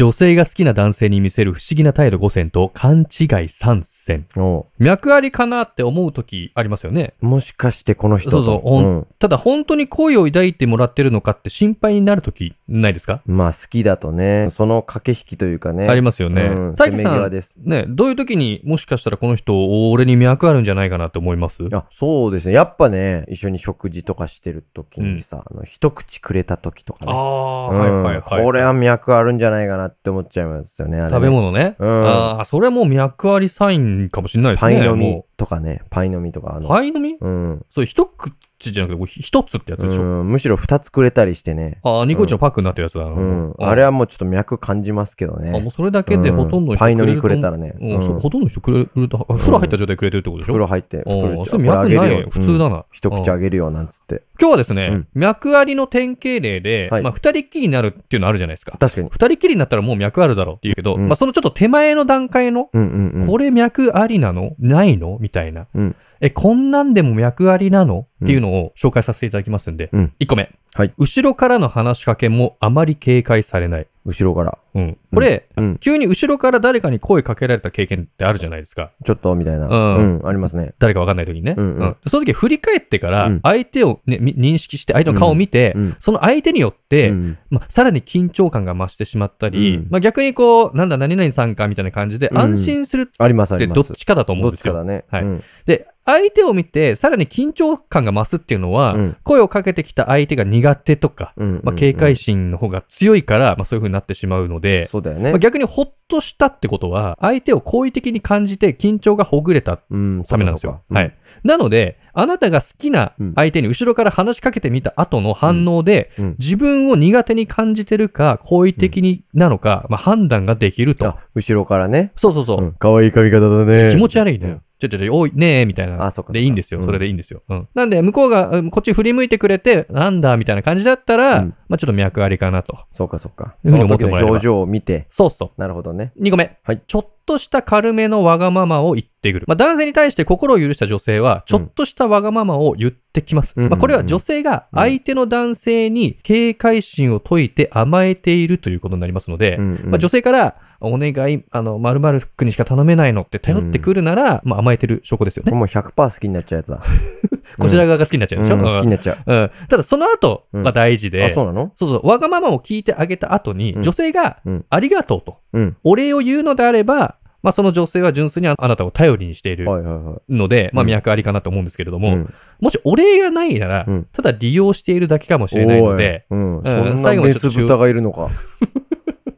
女性が好きな男性に見せる不思議な態度5選と勘違い3選。脈ありかなって思う時ありますよね。もしかしてこの人そうそう、ほんただ本当に恋を抱いてもらってるのかって心配になる時ないですかまあ好きだとね、その駆け引きというかね。ありますよねうん。大、さん、ですね、どういう時にもしかしたらこの人、俺に脈あるんじゃないかなって思いますあそうですね。やっぱね、一緒に食事とかしてる時にさ、あの一口くれた時とかね。ああ、うんはいはいはい。これは脈あるんじゃないかなっって思っちゃいますよね、ね食べ物ね。うんああ、それはもう脈ありサインかもしれないですパイの実とかね、パイの実とか、あの、パイの実うん。そう、一口ちじゃなくて、一つってやつでしょ。うんむしろ二つくれたりしてね。ああ、ニコイチのパックになってるやつだな。うん。あれはもうちょっと脈感じますけどね。あ、もうそれだけでほとんどの人パイ乗りくれたらね。うん、そうほとんど人くれると、風呂入った状態くれてるってことでしょ。風呂入って、袋呂あ、それ脈ないよ。普通だな。一口あげるよ、なんつって。今日はですね、うん脈ありの典型例で、はいまあ、二人っきりになるっていうのあるじゃないですか。確かに。二人っきりになったらもう脈あるだろうって言うけど、うんまあ、そのちょっと手前の段階の、うんうんうん。これ脈ありなのないのみたいな。うんえ、こんなんでも脈ありなのっていうのを紹介させていただきますんで。うん。1個目。はい。後ろからの話しかけもあまり警戒されない。後ろから。うん。これ、うん、急に後ろから誰かに声かけられた経験ってあるじゃないですか。ちょっと、みたいな。うん。うん、ありますね。誰かわかんない時にね。うん、うん、その時振り返ってから、相手を、ね、認識して、相手の顔を見て、その相手によって、まさらに緊張感が増してしまったり、ま逆にこう、なんだ、何々さんかみたいな感じで、安心する、あります、あります。どっちかだと思うんですよ。どっちかだね。はい。で、相手を見て、さらに緊張感が増すっていうのは、うん、声をかけてきた相手が苦手とか、うんうんうん、まあ、警戒心の方が強いから、まあ、そういう風になってしまうので、そうだよね。まあ、逆にほっとしたってことは、相手を好意的に感じて緊張がほぐれたためなんですよ。うん、はい。なので、あなたが好きな相手に後ろから話しかけてみた後の反応で、うんうん、自分を苦手に感じてるか、好意的になのか、うん、まあ、判断ができると。後ろからね。そうそうそう。かわいい髪型だね。気持ち悪いね。ちょちょちょ、おい、ねえ、みたいな。あ、そっか。でいいんですよ。それでいいんですよ。うん。なんで、向こうが、こっち振り向いてくれて、なんだ、みたいな感じだったら、まあちょっと脈ありかなと。そうか、そうか。その時の表情を見て。そうそう。なるほどね。2個目。はい。ちょっとした軽めのわがままを言ってくる。まあ男性に対して心を許した女性は、ちょっとしたわがままを言ってきます。まあこれは女性が相手の男性に警戒心を解いて甘えているということになりますので、まあ女性から、お願い、あの、〇〇くにしか頼めないのって頼ってくるなら、まあ甘えてる証拠ですよね。もう100%好きになっちゃうやつだ。こちら側が好きになっちゃうでしょ、うん、好きになっちゃう。うん。ただその後が大事で、あ、そうなのそうそう。わがままを聞いてあげた後に、女性が、ありがとうと、お礼を言うのであれば、まあ、その女性は純粋にあなたを頼りにしているので、まあ、脈ありかなと思うんですけれども、もしお礼がないなら、ただ利用しているだけかもしれないので、うん、そんなメス豚がいるのか。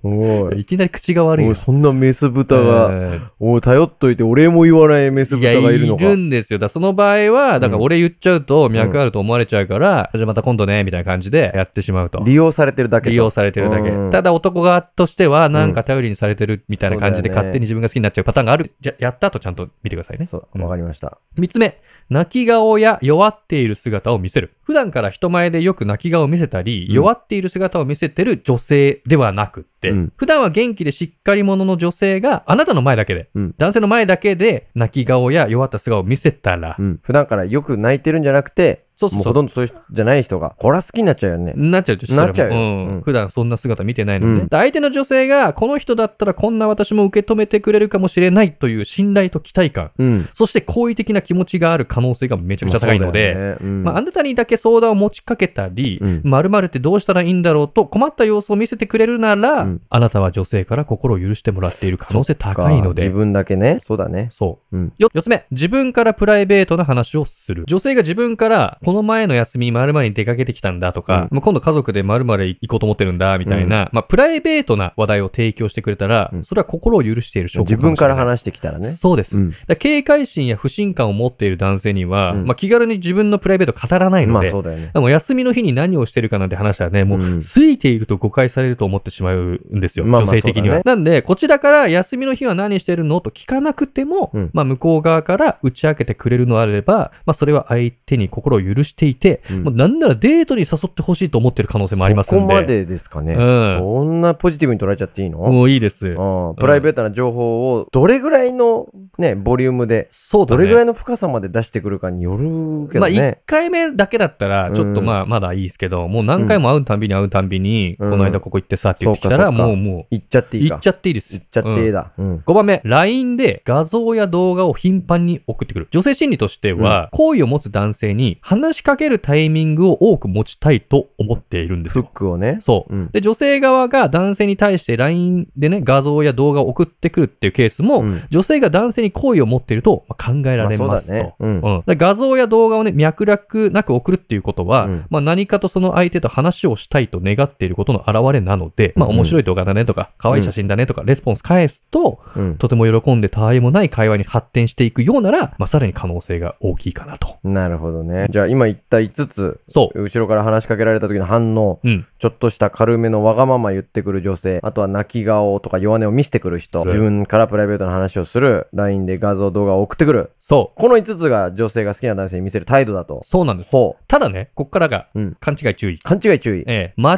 おい。いきなり口が悪いそんなメス豚が、えー、お頼っといてお礼も言わないメス豚がいるのか。いるんですよ。だその場合は、だから俺言っちゃうと脈あると思われちゃうから、うん、じゃあまた今度ね、みたいな感じでやってしまうと。利用されてるだけ。利用されてるだけ。うん、ただ男側としては、なんか頼りにされてるみたいな感じで勝手に自分が好きになっちゃうパターンがある。じゃ、やった後ちゃんと見てくださいね。そう、わかりました。三、うん、つ目、泣き顔や弱っている姿を見せる。普段から人前でよく泣き顔を見せたり、うん弱っている姿を見せてる女性ではなくって、うん普段は元気でしっかり者の女性があなたの前だけで、うん男性の前だけで泣き顔や弱った素顔を見せたら、うん普段からよく泣いてるんじゃなくて、そうそうそうもうほとんどそういう人じゃない人が、こら好きになっちゃうよね。なっちゃうでしょなっちゃううんうん普段そんな姿見てないのでね、うん相手の女性が、この人だったらこんな私も受け止めてくれるかもしれないという信頼と期待感、うん。そして好意的な気持ちがある可能性がめちゃくちゃ高いので、まあねうんまあ、あなたにだけ相談を持ちかけたり、まるってどうしたらいいんだろうと困った様子を見せてくれるなら、うんあなたは女性から心を許してもらっている可能性高いので。自分だけね。そうだね。そう。うん。よ四つ目、自分からプライベートな話をする。女性が自分から、ここの前の休みまるに出かけてきたんだとか、うん、今度家族でまるまる行こうと思ってるんだみたいな、うん、まあ、プライベートな話題を提供してくれたら、うん、それは心を許している証拠自分から話してきたらね。そうです。警戒心や不信感を持っている男性には、まあ、気軽に自分のプライベート語らないので、まあね、でも休みの日に何をしてるかなんて話したらね、もうついていると誤解されると思ってしまうんですよ、女性的には。まあまあね、なんで、こちらから休みの日は何してるのと聞かなくても、まあ、向こう側から打ち明けてくれるのであれば、まあ、それは相手に心を許許していて、うん、もうなんならデートに誘ってほしいと思ってる可能性もありますんで。そこまでですかね。うん、そんなポジティブに捉えちゃっていいのもういいです。うん、プライベートな情報をどれぐらいのね、ボリュームで、そうだね、どれぐらいの深さまで出してくるかによるけどね。まあ1回目だけだったら、ちょっとまあまだいいですけど、もう何回も会うたんびに会うたんびに、この間ここ行ってさって言ってきたら、もうもう。行っちゃっていいか。行っちゃっていいです。行っちゃっていいだ。うん、5番目、LINE で画像や動画を頻繁に送ってくる。女性心理としては、好意を持つ男性に話話しかけるタイミングを多く持ちたいと思っているんですフックをね。そう、うんで、女性側が男性に対して LINE でね、画像や動画を送ってくるっていうケースも、うん女性が男性に好意を持っているとま考えられまますそうだねうんだ画像や動画をね、脈絡なく送るっていうことは、うんまあ何かとその相手と話をしたいと願っていることの表れなので、まあ面白い動画だねとか、可愛い写真だねとか、レスポンス返すと、うんとても喜んでたわいもない会話に発展していくようなら、まあさらに可能性が大きいかなと。なるほどね。じゃあ今言った5つ、そう。後ろから話しかけられた時の反応。うん。ちょっとした軽めのわがまま言ってくる女性、あとは泣き顔とか弱音を見せてくる人、自分からプライベートな話をする、LINE で画像動画を送ってくる。そう。この5つが女性が好きな男性に見せる態度だと。そうなんです。ほう。ただね、こっからが、うん、勘違い注意。勘違い注意。ええ間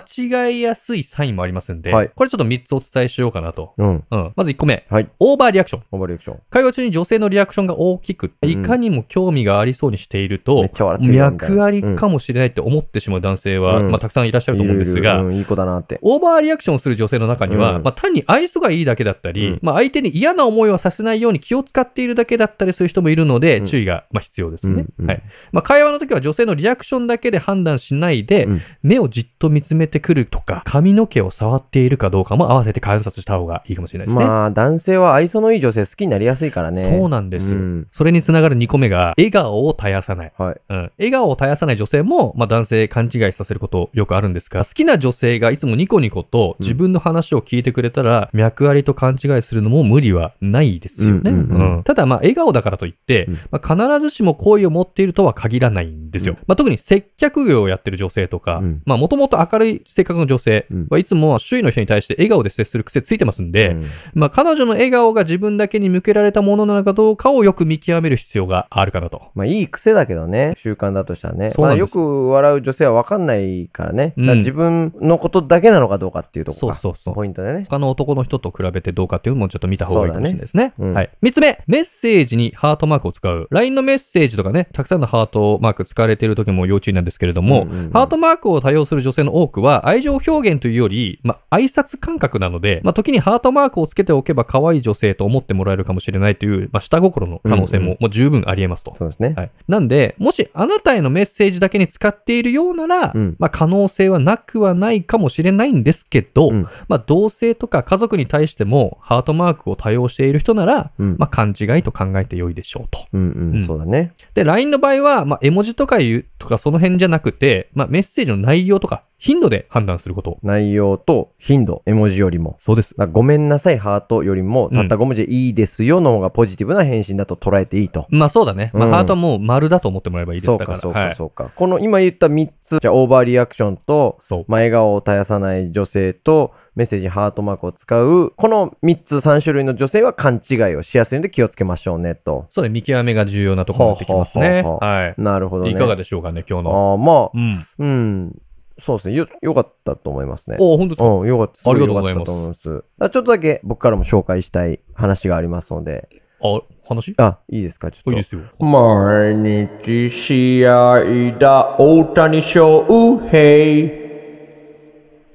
違いやすいサインもありますんで、はい、これちょっと3つお伝えしようかなと。うん。うん。まず1個目。はい。オーバーリアクション。オーバーリアクション。会話中に女性のリアクションが大きく、いかにも興味がありそうにしていると、うん、めっちゃ笑ってる脈ありかもしれないって思ってしまう男性は、うん、まあたくさんいらっしゃると思うんですですが、うん、いい子だなって。オーバーリアクションする女性の中には、うん、まあ、単に愛想がいいだけだったり、うん、まあ、相手に嫌な思いをさせないように気を使っているだけだったりする人もいるので、注意が、まあ、必要ですね。はい。まあ、会話の時は女性のリアクションだけで判断しないで、目をじっと見つめてくるとか、髪の毛を触っているかどうかも合わせて観察した方がいいかもしれないですね。まあ、男性は愛想のいい女性好きになりやすいからね。そうなんです。それにつながる2個目が、笑顔を絶やさない。はい。うん。笑顔を絶やさない女性も、まあ、男性勘違いさせることよくあるんですが、好ききな女性がいつもニコニコと自分の話を聞いてくれたら、脈ありと勘違いするのも無理はないですよね。うんうんうんただ、まあ、笑顔だからといって、まあ、必ずしも好意を持っているとは限らないんですよ。まあ、特に接客業をやってる女性とか、まあ、もともと明るい性格の女性はいつも周囲の人に対して笑顔で接する癖ついてますんで、まあ、彼女の笑顔が自分だけに向けられたものなのかどうかをよく見極める必要があるかなと。まあ、いい癖だけどね、習慣だとしたらね。まあ、よく笑う女性はわかんないからね。ら自分のことだけなのかどうかっていうところがそうそうそうポイントだね。他の男の人と比べてどうかっていうのもちょっと見た方がいいかもしれないですね。ねうん、はい。3つ目、メッセージにハートマークを使う。LINE のメッセージとかね、たくさんのハートマーク使われている時も要注意なんですけれども、うんうんうん、ハートマークを多用する女性の多くは、愛情表現というより、まあ、挨拶感覚なので、まあ、時にハートマークをつけておけば可愛い女性と思ってもらえるかもしれないという、まあ、下心の可能性も、うんうん、もう十分あり得ますと。そうですね。はい。なんで、もしあなたへのメッセージだけに使っているようなら、うん、まあ、可能性はなくははないかもしれないんですけど、うんまあ、同性とか家族に対してもハートマークを多用している人なら、うんまあ、勘違いと考えて良いでしょうと。うんそうだね。で、LINE の場合は、まあ、絵文字とかいうとかその辺じゃなくて、まあ、メッセージの内容とか頻度で判断すること。内容と頻度、絵文字よりも。そうです。ごめんなさい、ハートよりも、たった5文字でいいですよの方がポジティブな返信だと捉えていいと。まあそうだね。まあ、ハートはもう丸だと思ってもらえばいいですから。そうか、そうか、そうか。この今言った3つ、じゃオーバーリアクションと、ま笑顔を絶やさない女性と、メッセージハートマークを使う、この3つ、3種類の女性は勘違いをしやすいので気をつけましょうねと。そうね、見極めが重要なところになってきますね。ははい。なるほど、ね、いかがでしょうかね、今日の。ああ、まあ、うん、うん。そうですね。よ、良かったと思いますね。お本当ですかうん、良かった。ありがとうございます。ますちょっとだけ僕からも紹介したい話がありますので。あ、話あ、いいですか、ちょっと。いいですよ。毎日試合だ、大谷翔平。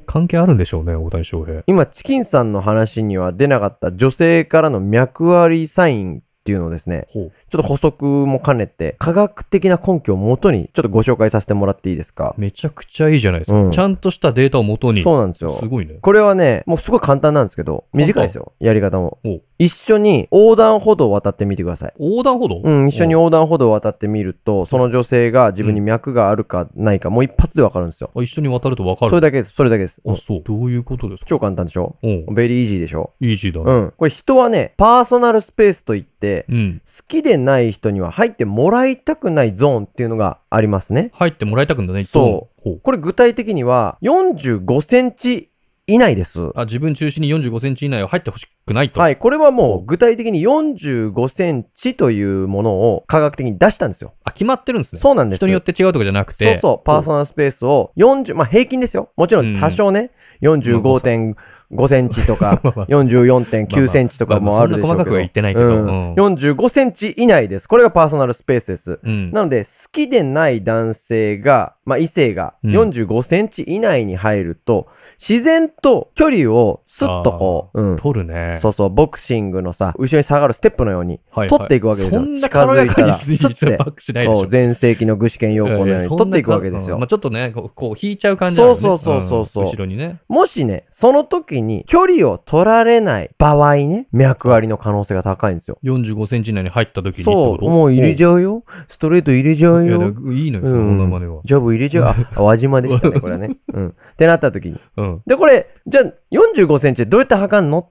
関係あるんでしょうね、大谷翔平。今、チキンさんの話には出なかった女性からの脈ありサインっていうのをですね、ちょっと補足も兼ねて、科学的な根拠をもとに、ちょっとご紹介させてもらっていいですか。めちゃくちゃいいじゃないですか。うん、ちゃんとしたデータをもとに。そうなんですよ。すごいね。これはね、もうすごい簡単なんですけど、短いですよ。やり方も。一緒に横断歩道を渡ってみてください。横断歩道うん、一緒に横断歩道を渡ってみると、その女性が自分に脈があるかないか、もう一発でわかるんですよ。あ、一緒に渡るとわかるそれだけです。それだけです。あ、そう。どういうことですか超簡単でしょベリーイージーでしょイージーだ、ね。うん。これ人はね、パーソナルスペースといって、うん、好きでない人には入ってもらいたくないゾーンっていうのがありますね。入ってもらいたくんだね、そう。これ具体的には45センチ以内です。あ、自分中心に45センチ以内は入ってほしくないと。はい、これはもう具体的に45センチというものを科学的に出したんですよ。あ、決まってるんですね。そうなんです。人によって違うとかじゃなくて。そうそう、パーソナルスペースを40、まあ平均ですよ。もちろん多少ね、うん、45.5、5センチとか、44.9 センチとかもあるでしょうけど。まま細かくは言ってないけど、うん、45センチ以内です。これがパーソナルスペースです。うん、なので、好きでない男性が、まあ、異性が45センチ以内に入ると、自然と距離をスッとこう、うん。取るね。そうそう、ボクシングのさ、後ろに下がるステップのように、取っていくわけですよ。近づいたら、スッて。そう、前世紀の具志堅用功のように取っていくわけですよ。まあ、ちょっとね、こう、引いちゃう感じそうそうそうそうそう。後ろにね。もしね、その時に、距離を取られない場合ね、脈ありの可能性が高いんですよ。45センチ以内に入った時に。そう、もう入れちゃうよ。ストレート入れちゃうよ。いいいのよ、そのまでは。ジャブ入れちゃう。あ、輪島でしたね、これはね。うん。ってなった時に。うん。で、これ、じゃあ、45センチでどうやって測んの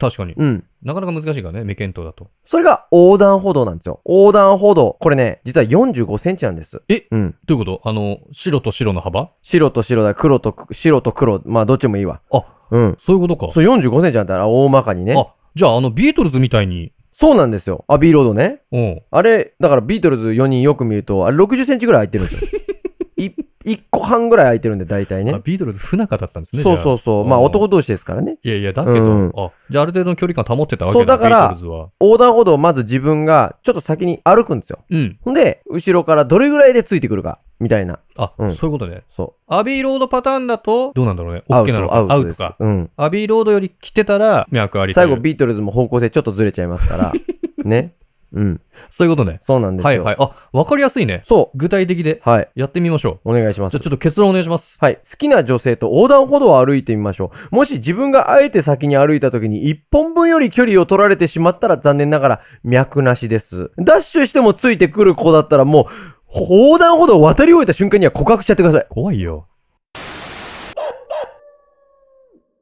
確かに。うん。なかなか難しいからね、目検討だと。それが横断歩道なんですよ。横断歩道。これね、実は45センチなんです。えうん。どういうことあの、白と白の幅白と白だ、黒と、白と黒、まあどっちもいいわ。あ、うん。そういうことか。そう、45センチあったら大まかにね。あ、じゃああのビートルズみたいに。そうなんですよ。あ、ビーロードね。うん。あれ、だからビートルズ4人よく見ると、あれ60センチぐらい空いてるんですよ。い1個半ぐらい空いてるんで、大体ね。ビートルズ不仲だったんですね。そうそうそう。まあ男同士ですからね。いやいや、だけど、うん、あ、じゃあある程度の距離感保ってたわけだそう、だから、横断歩道をまず自分がちょっと先に歩くんですよ。うほんで、後ろからどれぐらいでついてくるか。みたいな。あ、うんそういうことね。そう。アビーロードパターンだと、どうなんだろうね。オッケーなのか。アウアトウでトす。か。うん。アビーロードより来てたら、脈あり最後、ビートルズも方向性ちょっとずれちゃいますから。ね。うん。そういうことね。そうなんですよ。はいはい。あ、わかりやすいね。そう。具体的ではい。やってみましょう。お願いします。じゃあちょ。っと結論お願いします。はい。好きな女性と横断歩道を歩いてみましょう。もし自分があえて先に歩いた時に一本分より距離を取られてしまったら残念ながら脈なしです。ダッシュしてもついてくる子だったらもう、横断歩道を渡り終えた瞬間には告白しちゃってください。怖いよ。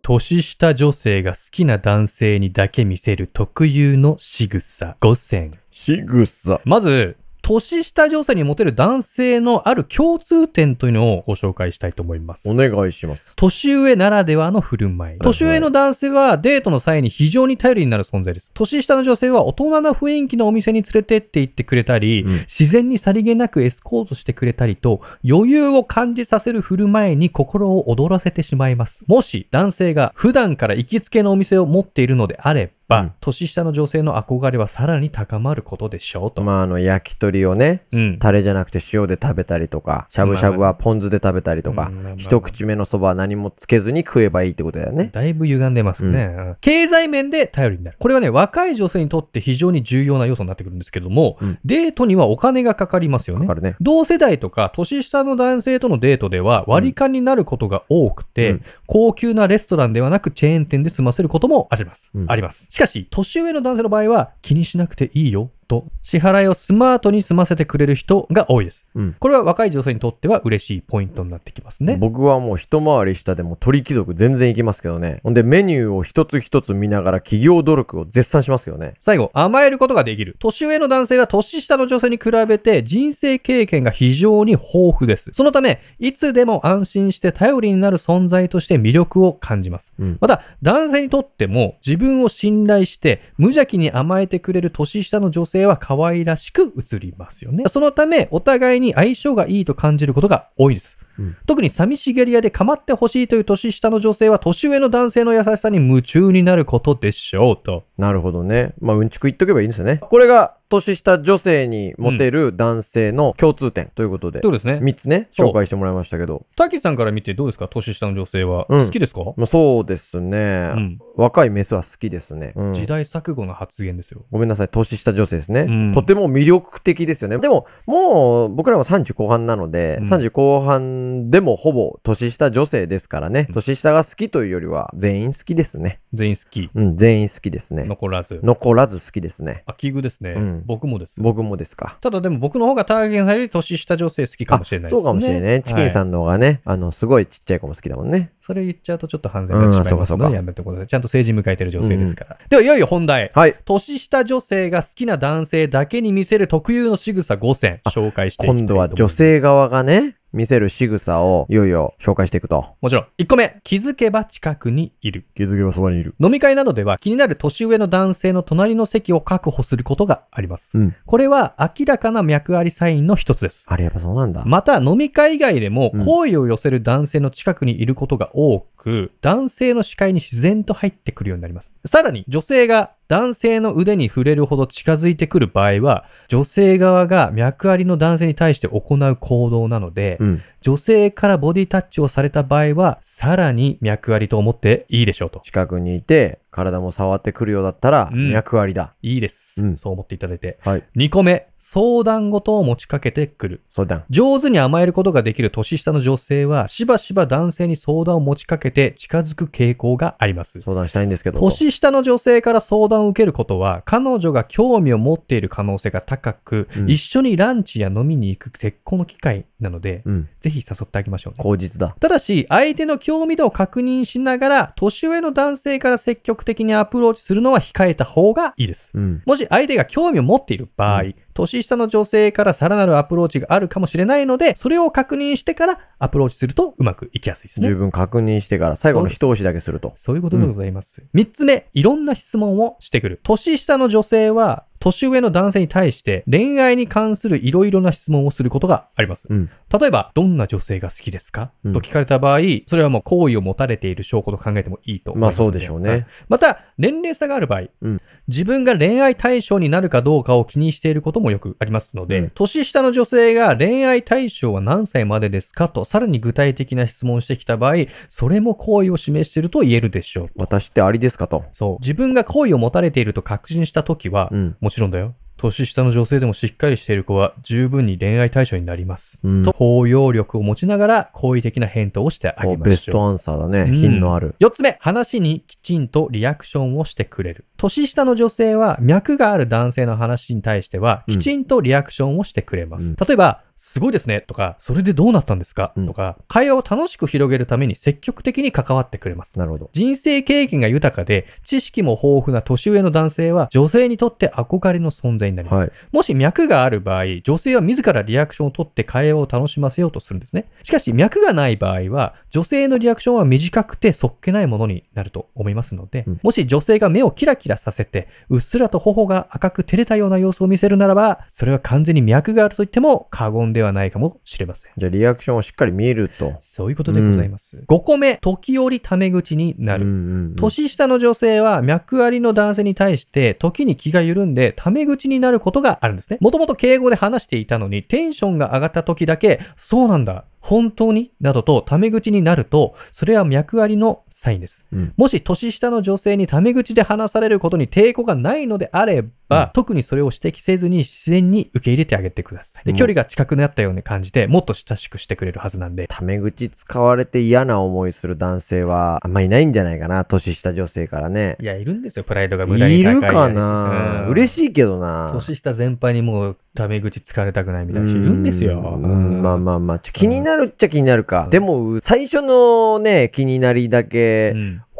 年下女性が好きな男性にだけ見せる特有の仕草5選。仕草。まず、年下女性にモテる男性のある共通点というのをご紹介したいと思います。お願いします。年上ならではの振る舞い。年上の男性はデートの際に非常に頼りになる存在です。年下の女性は大人な雰囲気のお店に連れてって行ってくれたり、うん、自然にさりげなくエスコートしてくれたりと、余裕を感じさせる振る舞いに心を躍らせてしまいます。もし男性が普段から行きつけのお店を持っているのであれば、ば、うん、年下の女性の憧れはさらに高まることでしょうと。まあ、あの、焼き鳥をね、うん、タレじゃなくて塩で食べたりとか、しゃぶしゃぶはポン酢で食べたりとか、一口目のそばは何もつけずに食えばいいってことだよね。だいぶ歪んでますね、うん、経済面で頼りになる。これはね、若い女性にとって非常に重要な要素になってくるんですけども、デートにはお金がかかりますよね。ね同世代とか、年下の男性とのデートでは割り勘になることが多くて、高級なレストランではなくチェーン店で済ませることもあります。あります。しかし、年上の男性の場合は気にしなくていいよト、支払いをスマートに済ませてくれる人が多いです。うん、これは若い女性にとっては嬉しいポイントになってきますね。僕はもう一回り下でも鳥貴族全然行きますけどね。ほんでメニューを一つ一つ見ながら企業努力を絶賛しますけどね。最後、甘えることができる。年上の男性は年下の女性に比べて人生経験が非常に豊富です。そのため、いつでも安心して頼りになる存在として魅力を感じます。うん、また、男性にとっても自分を信頼して無邪気に甘えてくれる年下の女性性は可愛らしく映りますよね。そのため、お互いに相性がいいと感じることが多いです。特に寂しげり屋で構ってほしいという年下の女性は年上の男性の優しさに夢中になることでしょうと。なるほどね。まあ、うんちく言っとけばいいんですよね。これが年下女性にモテる男性の共通点ということで。そうですね。3つね、紹介してもらいましたけど。たさんから見てどうですか年下の女性は。うん、好きですか、まあ、そうですね、うん、若いメスは好きですね、うん、時代錯誤の発言ですよ。ごめんなさい、年下女性ですね。とても魅力的ですよね。でも、もう僕らも30後半なので、うん、30後半でもほぼ年下女性ですからね、年下が好きというよりは全員好きですね。全員好き。うん、全員好きですね。残らず。残らず好きですね。あ器具ですね、うん僕もです。僕もですか。ただでも僕の方がターゲンされる年下女性好きかもしれないですね。そうかもしれない。チキンさんの方がね、あの、すごいちっちゃい子も好きだもんね。それ言っちゃうとちょっと犯罪になってしまいますそうかそうかやめてことでちゃんと成人迎えてる女性ですから。では、いよいよ本題。はい。年下女性が好きな男性だけに見せる特有の仕草5選紹介していきたい今と思度いますは女性側がね、見せる仕草をいよいよ紹介していくと。もちろん。1個目。気づけば近くにいる。気づけばそばにいる。飲み会などでは気になる年上の男性の隣の席を確保することがあります。うんこれは明らかな脈ありサインの一つです。あれやっぱそうなんだ。また、飲み会以外でも好意を寄せる男性の近くにいることが多く、男性の視界に自然と入ってくるようになります。さらに、女性が男性の腕に触れるほど近づいてくる場合は、女性側が脈ありの男性に対して行う行動なので、うん、女性からボディタッチをされた場合は、さらに脈ありと思っていいでしょうと。近くにいて、体も触ってくるようだったら、脈ありだ。いいです、うんそう思っていただいて。はい。2個目、相談事を持ちかけてくる。相談。上手に甘えることができる年下の女性は、しばしば男性に相談を持ちかけて近づく傾向があります。相談したいんですけど。年下の女性から相談を受けることは、彼女が興味を持っている可能性が高く、うん一緒にランチや飲みに行く絶好の機会なので、うん、ぜひ誘ってあげましょう、ね。口実だ。ただし、相手の興味度を確認しながら、年上の男性から積極的にアプローチするのは控えた方がいいです。うん、もし相手が興味を持っている場合、うん年下の女性からさらなるアプローチがあるかもしれないので、それを確認してからアプローチするとうまくいきやすいですね。十分確認してから最後の一押しだけすると。そういうことでございます。三、うん、3つ目、いろんな質問をしてくる。年下の女性は年上の男性に対して恋愛に関するいろいろな質問をすることがあります。うん、例えば、どんな女性が好きですか、と聞かれた場合、それはもう好意を持たれている証拠と考えてもいいと思います、ね。まあそうでしょうね。また、年齢差がある場合、うん、自分が恋愛対象になるかどうかを気にしていることもよくありますので、年下の女性が恋愛対象は何歳までですかとさらに具体的な質問してきた場合、それも好意を示していると言えるでしょう。私ってありですかと。そう。自分が好意を持たれていると確信した時は、もちちろんだよ。年下の女性でもしっかりしている子は十分に恋愛対象になります。うんと、包容力を持ちながら好意的な返答をしてあげまベスしょう。トアンサーだね。うん品のある。4つ目、話にきちんとリアクションをしてくれる。年下の女性は脈がある男性の話に対しては、きちんとリアクションをしてくれます。うん例えば、すごいですねとか、それでどうなったんですか、うん、とか、会話を楽しく広げるために積極的に関わってくれます。なるほど。人生経験が豊かで、知識も豊富な年上の男性は、女性にとって憧れの存在になります。はい、もし脈がある場合、女性は自らリアクションを取って会話を楽しませようとするんですね。しかし、脈がない場合は、女性のリアクションは短くてそっけないものになると思いますので、うん、もし女性が目をキラキラさせて、うっすらと頬が赤く照れたような様子を見せるならば、それは完全に脈があると言っても過言本ではないかもしれません。じゃあリアクションをしっかり見ると。そういうことでございます。うん、5個目、時折タメ口になる、年下の女性は脈ありの男性に対して時に気が緩んでタメ口になることがあるんですね。もともと敬語で話していたのにテンションが上がった時だけ、そうなんだ。本当になどとタメ口になると、それは脈ありのサインです。うん、もし年下の女性にタメ口で話されることに抵抗がないのであれば、うん、特にそれを指摘せずに自然に受け入れてあげてください。で距離が近くなったように感じて、もっと親しくしてくれるはずなんで。タメ口使われて嫌な思いする男性はあんまいないんじゃないかな、年下女性からね。いや、いるんですよ、プライドが無駄に高い。いるかな、うん、嬉しいけどな。年下全般にもうタメ口疲れたくないみたいな人いるんですよ。うんまあまあまあ、気になるっちゃ気になるか。でも、最初のね、気になりだけ、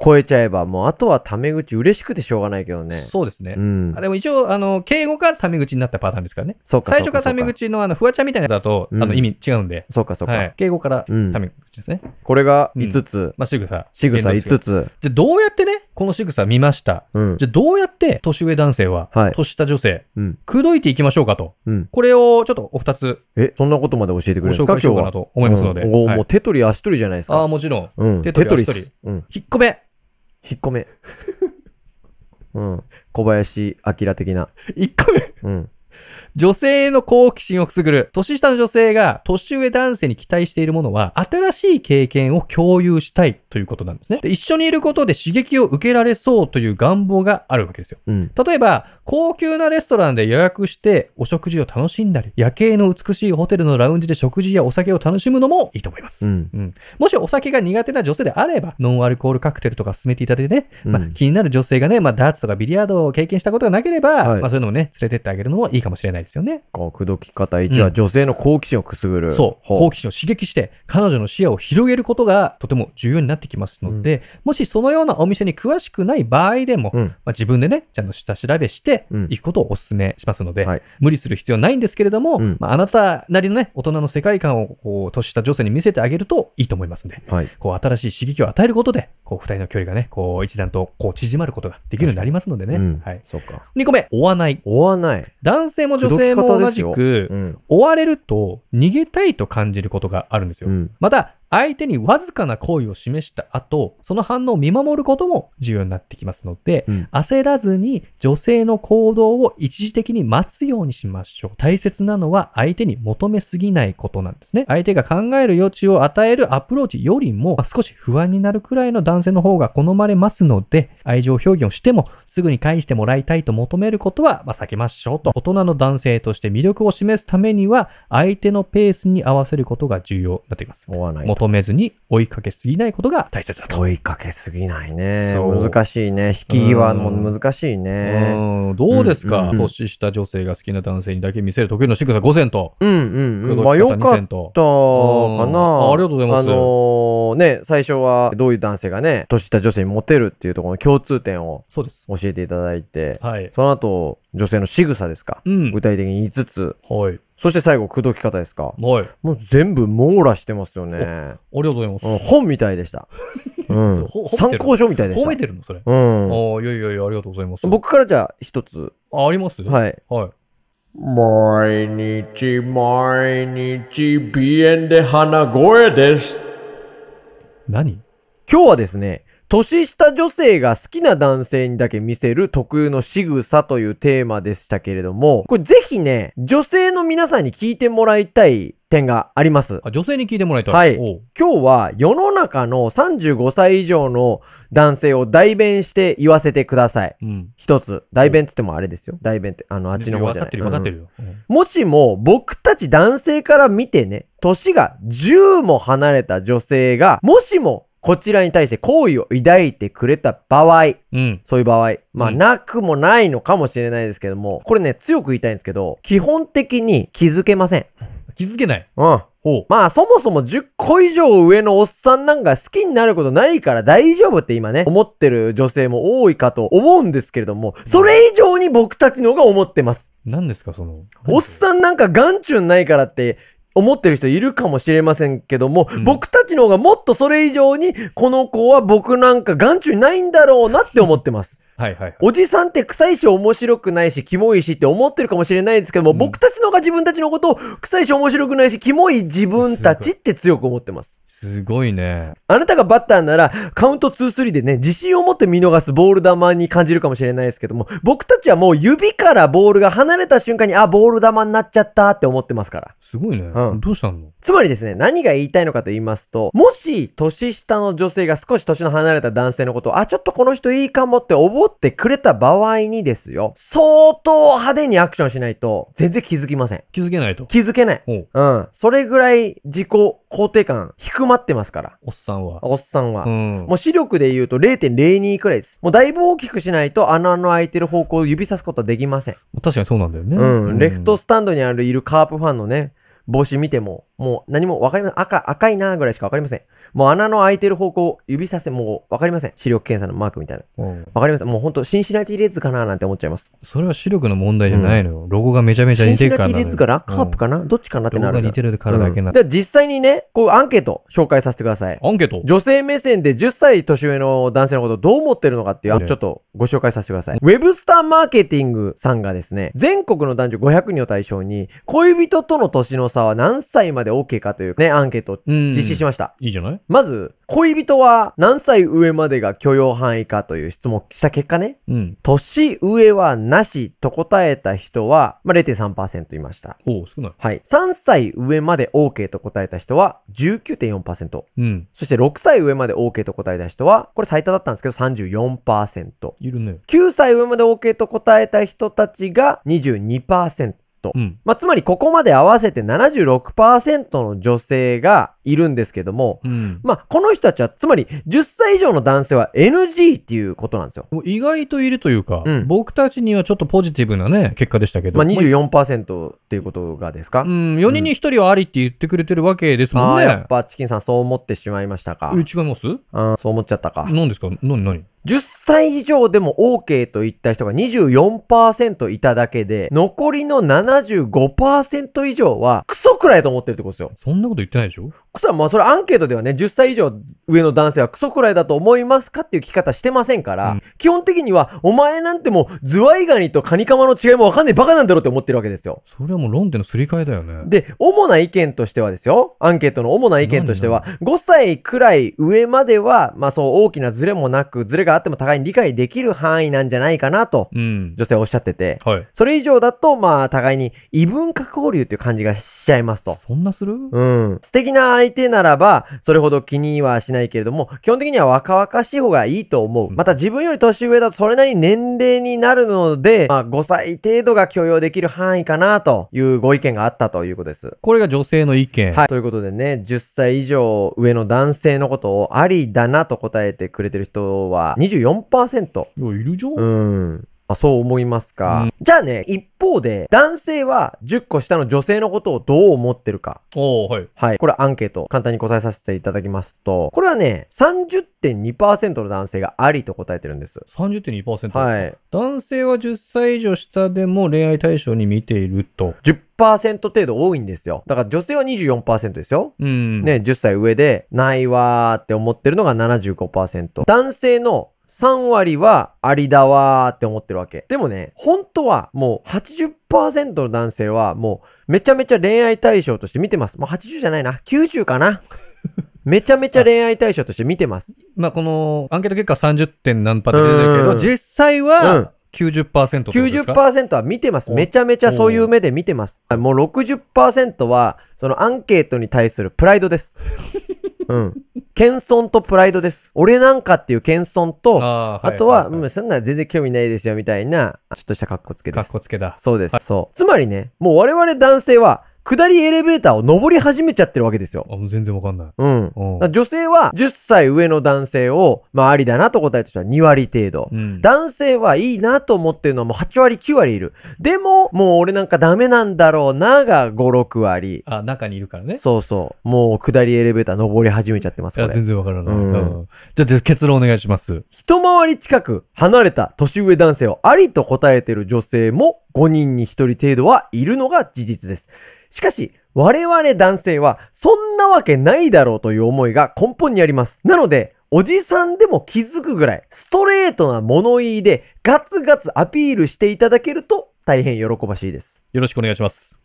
超えちゃえば、もうあとはタメ口嬉しくてしょうがないけどね。そうですね。うんあ。でも一応、あの、敬語からタメ口になったパターンですからね。そうか最初からタメ口の、あの、フワちゃんみたいなやつだと、うんあの、意味違うんで。そうかそうか。はい。敬語からタメ口ですね。これが5つ。まあ、仕草。仕草5。つ。じゃあどうやってね、この仕草見ました。うん。じゃあどうやって、年上男性は、はい年下女性、うん。口説いていきましょうかと。うん。これを、ちょっとお二つ、え、そんなことまで教えてくれるんですか紹今介し日ようかは。なと思いますのでうんおもう手取り足取りじゃないですああ、もちろん。うん。手取り足取り。うん。引っ込め。引っ込め。うん。小林明的な。1個目。うん。女性の好奇心をくすぐる。年下の女性が年上男性に期待しているものは、新しい経験を共有したいということなんですね。で一緒にいることで刺激を受けられそうという願望があるわけですよ。うん、例えば、高級なレストランで予約してお食事を楽しんだり、夜景の美しいホテルのラウンジで食事やお酒を楽しむのもいいと思います。うん、うん、もしお酒が苦手な女性であれば、ノンアルコールカクテルとか進めていただいてね、うん、まあ、気になる女性がね、まあ、ダーツとかビリヤードを経験したことがなければ、はい、まあ、そういうのもね、連れてってあげるのもいいかもしれないですよね。こう、口説き方1は女性の好奇心をくすぐる。そう。好奇心を刺激して、彼女の視野を広げることがとても重要になってってきますので、もしそのようなお店に詳しくない場合でも、まあ、自分でね、ちゃんと下調べしていくことをお勧めしますので、はい、無理する必要ないんですけれども、まあ、あなたなりのね、大人の世界観をこう年下女性に見せてあげるといいと思いますので、はい、こう新しい刺激を与えることで、こう二人の距離がね、こう一段とこう縮まることができるようになりますのでね。うん、はい。そうか。2個目、追わない。追わない。男性も女性も同じく、うん、追われると逃げたいと感じることがあるんですよ。うん、また、相手にわずかな好意を示した後、その反応を見守ることも重要になってきますので、うん、焦らずに女性の行動を一時的に待つようにしましょう。大切なのは相手に求めすぎないことなんですね。相手が考える余地を与えるアプローチよりも、少し不安になるくらいの男性の方が好まれますので、愛情表現をしてもすぐに返してもらいたいと求めることは、ま避けましょうと。大人の男性として魅力を示すためには、相手のペースに合わせることが重要になってきます。求めずに追いかけすぎないことが大切だと。追いかけすぎないね。難しいね。引き際も難しいね。うん、どうですか、うんうん、年下女性が好きな男性にだけ見せる時の仕草5 0と。うんうん。まあ、よかったかな、うんあ。ありがとうございます。あのー、ね、最初はどういう男性がね、年下女性にモテるっていうところの共通点を教えていただいて、はい、その後、女性の仕草ですか、うん、具体的に5つ。はい。そして最後、口説き方ですか。はい。もう全部網羅してますよね。ありがとうございます。本みたいでした。うん、参考書みたいでした。褒めてるのそれ。うん。ああ、いやいやいや、ありがとうございます。僕からじゃあ、一つ。あ、ありますはい。はい。毎日毎日鼻炎で鼻声です。何今日はですね、年下女性が好きな男性にだけ見せる特有の仕草というテーマでしたけれども、これぜひね、女性の皆さんに聞いてもらいたい点があります。あ、女性に聞いてもらいたい。はい。今日は世の中の35歳以上の男性を代弁して言わせてください。うん。一つ。代弁つってもあれですよ。代弁って、あの、あっちの方じゃない。分かってる、分かってるよ、うん。もしも僕たち男性から見てね、年が10も離れた女性が、もしもこちらに対して好意を抱いてくれた場合、うん。そういう場合、まあ、うん、なくもないのかもしれないですけども、これね、強く言いたいんですけど、基本的に気づけません。気づけないうん。まあ、そもそも10個以上上のおっさんなんか好きになることないから大丈夫って今ね、思ってる女性も多いかと思うんですけれども、それ以上に僕たちのが思ってます。何ですか、その。おっさんなんか眼中ないからって思ってる人いるかもしれませんけども、うん僕たちの方がもっとそれ以上に、この子は僕なんか眼中にないんだろうなって思ってます。はいはいはい。おじさんって臭いし面白くないし、キモいしって思ってるかもしれないですけども、うん僕たちの方が自分たちのことを臭いし面白くないし、キモい自分たちって強く思ってます。すごいね。あなたがバッターなら、カウント2、3でね、自信を持って見逃すボール球に感じるかもしれないですけども、僕たちはもう指からボールが離れた瞬間に、あ、ボール球になっちゃったって思ってますから。すごいね。うん。どうしたのつまりですね、何が言いたいのかと言いますと、もし、年下の女性が少し年の離れた男性のことを、あ、ちょっとこの人いいかもって思ってくれた場合にですよ、相当派手にアクションしないと、全然気づきません。気づけないと。気づけない。う。うん。それぐらい自己肯定感低まってますから。おっさんは。おっさんは。うん、もう視力で言うと0.02くらいです。もうだいぶ大きくしないと穴の開いてる方向を指さすことはできません。確かにそうなんだよね。うん。レフトスタンドにあるいるカープファンのね、帽子見ても、もう何もわかりません。赤、赤いなぐらいしかわかりません。もう穴の開いてる方向、指させ、もうわかりません。視力検査のマークみたいな。わ、かりません。もう本当、シンシナティレッズかななんて思っちゃいます。それは視力の問題じゃないのよ。ロゴがめちゃめちゃてるから。シシナリティレッズかなカープかな、どっちかなってロなゴかが似てるからだけな。じゃあ実際にね、こうアンケート紹介させてください。アンケート女性目線で10歳年上の男性のことをどう思ってるのかっていう、あちょっとご紹介させてください。ウェブスターマーケティングさんがですね、全国の男女500人を対象に、恋人との年の差は何歳までで OK かというね、アンケートを実施しました。いいじゃないまず、恋人は何歳上までが許容範囲かという質問をした結果ね、うん、年上はなしと答えた人は、まあ、0.3%いました。お少ない。はい。3歳上まで OK と答えた人は19.4%。うん。そして6歳上まで OK と答えた人は、これ最多だったんですけど34%。いるね。9歳上まで OK と答えた人たちが22%。うん、まあ、つまりここまで合わせて76%の女性がいるんですけども、うん、まあ、この人たちは、つまり10歳以上の男性は NG っていうことなんですよ。意外といるというか、うん、僕たちにはちょっとポジティブなね、結果でしたけど。まあ24、っていうことがですかうん、4人に1人はありって言ってくれてるわけですもんね。やっぱチキンさんそう思ってしまいましたか。え、違いますあそう思っちゃったか。何ですか何何10歳以上でも OK といった人が24%いただけで、残りの75%以上はクソくらいと思ってるってことですよ。そんなこと言ってないでしょクソはまあそれアンケートではね、10歳以上上の男性はクソくらいだと思いますかっていう聞き方してませんから、うん、基本的にはお前なんてもうズワイガニとカニカマの違いもわかんないバカなんだろうって思ってるわけですよ。それはもう論点のすり替えだよね。で、主な意見としてはですよ、アンケートの主な意見としては、5歳くらい上までは、まあそう大きなズレもなく、ズレがあっても互いに理解できる範囲なんじゃないかなと、女性おっしゃってて、はい、それ以上だと、まあ、互いに異文化交流っていう感じがしちゃいますと。そんなするうん。素敵な相手ならば、それほど気にはしないけれども、基本的には若々しい方がいいと思う。また自分より年上だとそれなりに年齢になるので、まあ、5歳程度が許容できる範囲かなというご意見があったということです。これが女性の意見。はい。ということでね、10歳以上上の男性のことをありだなと答えてくれてる人は24%。いや、いるじゃん。うん。まあ、そう思いますか、うん、じゃあね、一方で、男性は10個下の女性のことをどう思ってるか。おはい。はい。これアンケート、簡単に答えさせていただきますと、これはね、30.2%の男性がありと答えてるんです。30.2%? はい。男性は10歳以上下でも恋愛対象に見ていると。10%程度多いんですよ。だから女性は24%ですよ。うん。ね、10歳上で、ないわーって思ってるのが75%。男性の3割はありだわーって思ってるわけ。でもね、本当はもう80%の男性はもうめちゃめちゃ恋愛対象として見てます。もう80じゃないな。90かな。めちゃめちゃ恋愛対象として見てます。まあ、このアンケート結果30点何パーって出てるけど、実際は、うん90%とですか90%は見てます。めちゃめちゃそういう目で見てます。もう60%は、そのアンケートに対するプライドです。うん。謙遜とプライドです。俺なんかっていう謙遜と、ああとは、はいはいそんな全然興味ないですよみたいな、ちょっとした格好つけです。格好つけだ。そうです、はい、そう。つまりね、もう我々男性は、下りエレベーターを登り始めちゃってるわけですよ。あ、もう全然わかんない。うん。う女性は10歳上の男性を、まあありだなと答えた人は2割程度。うん男性はいいなと思ってるのはもう8割9割いる。でも、もう俺なんかダメなんだろうなが5、6割。あ、中にいるからね。そうそう。もう下りエレベーター登り始めちゃってます、いら。や、全然わからない。うんうんじゃあ、じゃあ結論お願いします。一回り近く離れた年上男性をありと答えてる女性も5人に1人程度はいるのが事実です。しかし、我々男性は、そんなわけないだろうという思いが根本にあります。なので、おじさんでも気づくぐらい、ストレートな物言いで、ガツガツアピールしていただけると、大変喜ばしいです。よろしくお願いします。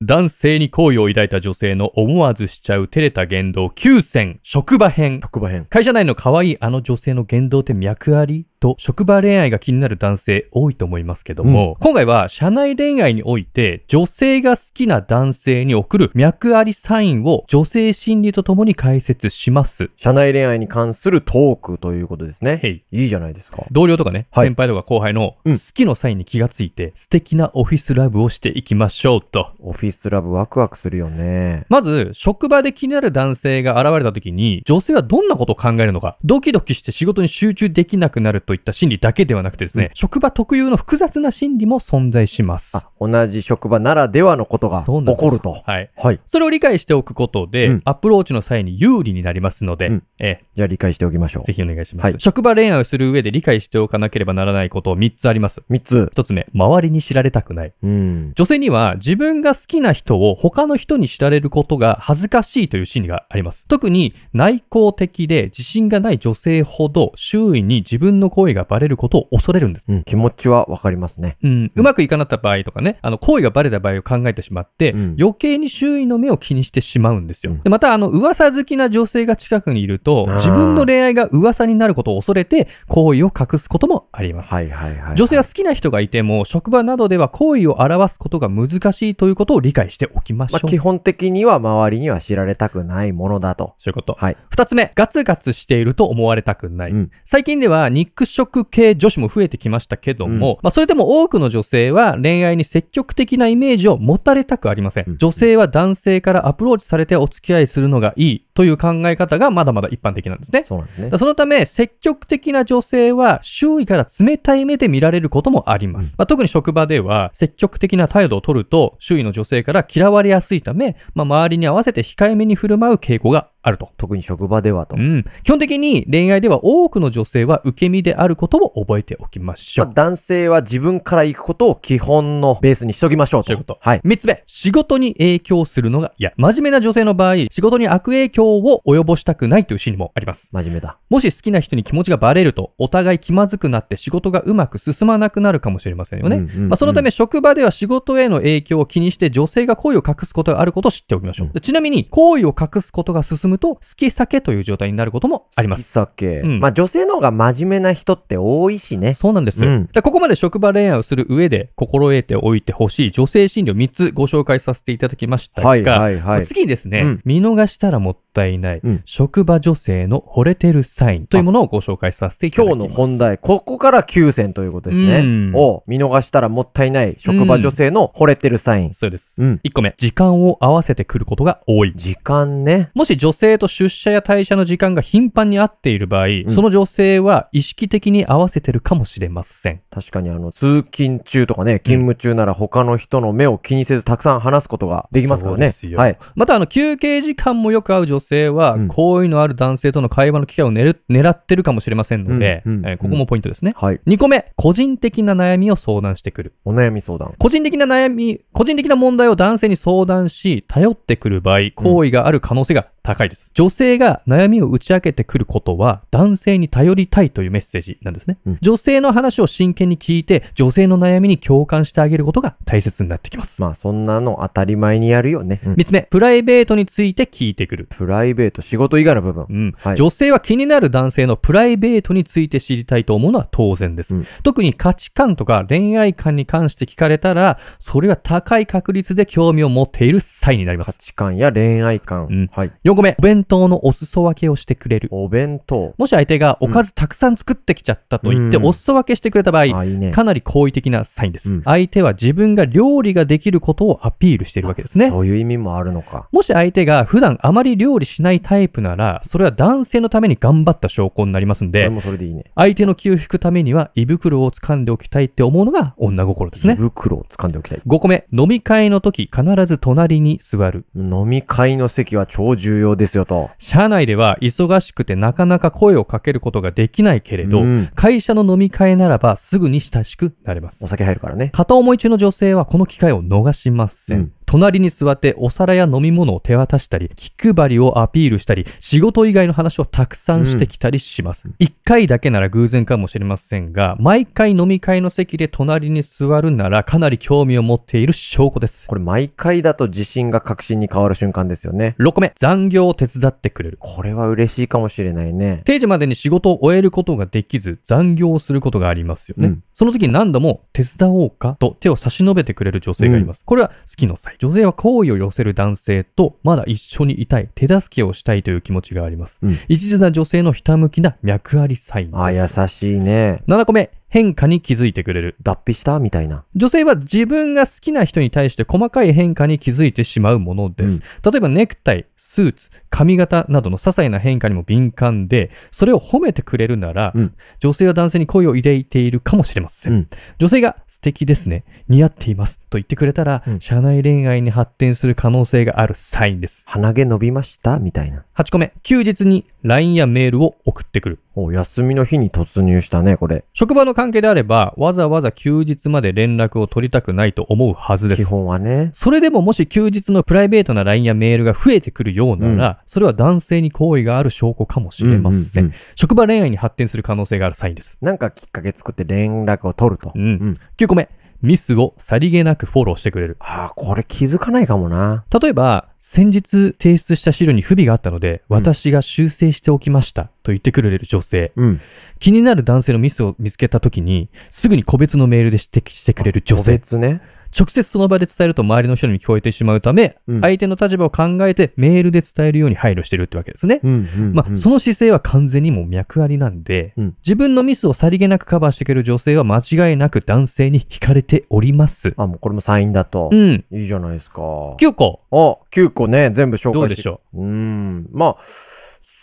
男性に好意を抱いた女性の思わずしちゃう照れた言動9選職場編職場編会社内の可愛いあの女性の言動って脈ありと、職場恋愛が気になる男性多いと思いますけども、うん、今回は社内恋愛において、女性が好きな男性に送る脈ありサインを女性心理とともに解説します。社内恋愛に関するトークということですね。い。いいじゃないですか。同僚とかね、はい、先輩とか後輩の好きのサインに気がついて、うん、素敵なオフィスラブをしていきましょうと。オフィスラブワクワクするよね。まず、職場で気になる男性が現れた時に、女性はどんなことを考えるのか、ドキドキして仕事に集中できなくなるといった心理だけではなくてですね、うん、職場特有の複雑な心理も存在します。同じ職場ならではのことが起こると。はい。はい。それを理解しておくことで、うん、アプローチの際に有利になりますので、うん、ええ。じゃあ理解しておきましょう。ぜひお願いします。はい、職場恋愛をする上で理解しておかなければならないことを3つあります。3つ。1つ目、周りに知られたくない。うん。女性には自分が好きな人を他の人に知られることが恥ずかしいという心理があります。特に内向的で自信がない女性ほど周囲に自分の行為がバレることを恐れるんです。うん、気持ちはわかりますね。うん。うまくいかなかった場合とかね、あの、行為がバレた場合を考えてしまって、うん、余計に周囲の目を気にしてしまうんですよ。でまた、あの、噂好きな女性が近くにいると、自分の恋愛が噂になることを恐れて、行為を隠すこともあります。はいはいはい、はい、女性が好きな人がいても、職場などでは行為を表すことが難しいということを理解しておきましょう。まあ、基本的には周りには知られたくないものだと。そういうこと。はい。二つ目、ガツガツしていると思われたくない。うん、最近では、ニック色系女子も増えてきましたけども、うん、まあ、それでも多くの女性は恋愛に積極的なイメージを持たれたくありません。女性は男性からアプローチされてお付き合いするのがいいという考え方がまだまだ一般的なんですね。そ、ね、のため、積極的な女性は周囲から冷たい目で見られることもあります。うん、まあ、特に職場では、積極的な態度を取ると、周囲の女性から嫌われやすいため、まあ、周りに合わせて控えめに振る舞う傾向があると。特に職場ではと。うん。基本的に恋愛では多くの女性は受け身であることを覚えておきましょう。まあ、男性は自分から行くことを基本のベースにしときましょうと。そういうこと。はい。三つ目。仕事に影響するのが、いや、真面目な女性の場合、仕事に悪影響を及ぼしたくないという心理もあります。真面目だ。もし好きな人に気持ちがバレると、お互い気まずくなって仕事がうまく進まなくなるかもしれませんよね。うんうんうん、まあ、そのため職場では仕事への影響を気にして女性が好意を隠すことがあることを知っておきましょう。うん、ちなみに、好意を隠すことが進むうと、好き酒という状態になることもあります。酒。うんまあ女性の方が真面目な人って多いしね。そうなんですうんでここまで職場恋愛をする上で心得ておいてほしい女性心理を3つご紹介させていただきましたが、はいはい次ですね、うん見逃したらもっ対いない、うん、職場女性の惚れてるサインというものをご紹介させていただきます。今日の本題、ここから9選ということですね。うん、を見逃したらもったいない職場女性の惚れてるサイン。うん、そうです、うん。1個目、時間を合わせてくることが多い。時間ね。もし女性と出社や退社の時間が頻繁に合っている場合、その女性は意識的に合わせてるかもしれません。確かにあの、通勤中とかね、勤務中なら他の人の目を気にせずたくさん話すことができますからね。うではい。またあの、休憩時間もよく合う女性性は、好意のある男性との会話の機会を狙ってるかもしれませんので、ここもポイントですね。はい、2個目、個人的な悩みを相談してくる。お悩み相談。個人的な悩み、個人的な問題を男性に相談し、頼ってくる場合、好意がある可能性が高いです。女性が悩みを打ち明けてくることは、男性に頼りたいというメッセージなんですね。うん、女性の話を真剣に聞いて、女性の悩みに共感してあげることが大切になってきます。まあ、そんなの当たり前にやるよね。うん、3つ目、プライベートについて聞いてくる。プライベート、仕事以外の部分。うん、はい、女性は気になる男性のプライベートについて知りたいと思うのは当然です。うん、特に価値観とか恋愛観に関して聞かれたら、それは高い確率で興味を持っている際になります。価値観や恋愛観。うん、はい。ごめん、お弁当のお裾分けをしてくれる。お弁当。もし相手がおかずたくさん作ってきちゃったと言って、うん、お裾分けしてくれた場合、うん、いいね、かなり好意的なサインです、うん、相手は自分が料理ができることをアピールしているわけですね。そういう意味もあるのか。もし相手が普段あまり料理しないタイプなら、それは男性のために頑張った証拠になりますんで、それもそれでいいね。相手の気を引くためには胃袋を掴んでおきたいって思うのが女心ですね。胃袋を掴んでおきたい。5個目、飲み会の時必ず隣に座る。飲み会の席は超重要要ですよと。社内では忙しくてなかなか声をかけることができないけれど、うん、会社の飲み会ならばすぐに親しくなれます。お酒入るからね。片思い中の女性はこの機会を逃しません。うん隣に座ってお皿や飲み物を手渡したり、気配りをアピールしたり、仕事以外の話をたくさんしてきたりします。一、うん、回だけなら偶然かもしれませんが、毎回飲み会の席で隣に座るならかなり興味を持っている証拠です。これ毎回だと自信が確信に変わる瞬間ですよね。6個目、残業を手伝ってくれる。これは嬉しいかもしれないね。定時までに仕事を終えることができず、残業をすることがありますよね。うん、その時に何度も手伝おうかと手を差し伸べてくれる女性がいます。うん、これは好きの際。女性は好意を寄せる男性とまだ一緒にいたい、手助けをしたいという気持ちがあります。うん、一途な女性のひたむきな脈ありサインです。あ、優しいね。7個目。変化に気づいてくれる。脱皮したみたいな。女性は自分が好きな人に対して細かい変化に気づいてしまうものです。うん、例えばネクタイ、スーツ、髪型などの些細な変化にも敏感で、それを褒めてくれるなら、うん、女性は男性に恋を抱いているかもしれません。うん、女性が素敵ですね、似合っていますと言ってくれたら、うん、社内恋愛に発展する可能性があるサインです。鼻毛伸びましたみたいな。8個目、休日に LINE やメールを送ってくる。お休みの日に突入したね、これ。職場の関係であれば、わざわざ休日まで連絡を取りたくないと思うはずです。基本はね。それでももし休日のプライベートな LINE やメールが増えてくるようなら、うん、それは男性に好意がある証拠かもしれませんうんうんうん、職場恋愛に発展する可能性があるサインです。なんかきっかけ作って連絡を取ると。うん。うん、9個目。ミスをさりげなくフォローしてくれる。ああ、これ気づかないかもな。例えば、先日提出した資料に不備があったので、私が修正しておきましたと言ってくれる女性。うん。気になる男性のミスを見つけた時に、すぐに個別のメールで指摘してくれる女個別ね。直接その場で伝えると周りの人にも聞こえてしまうため、うん、相手の立場を考えてメールで伝えるように配慮してるってわけですね。うんうんうん、まあ、その姿勢は完全にもう脈ありなんで、うん、自分のミスをさりげなくカバーしてくれる女性は間違いなく男性に惹かれております。あ、もうこれもサインだと。うん。いいじゃないですか。9個。あ、9個ね、全部紹介して。どうでしょう。うん。まあ、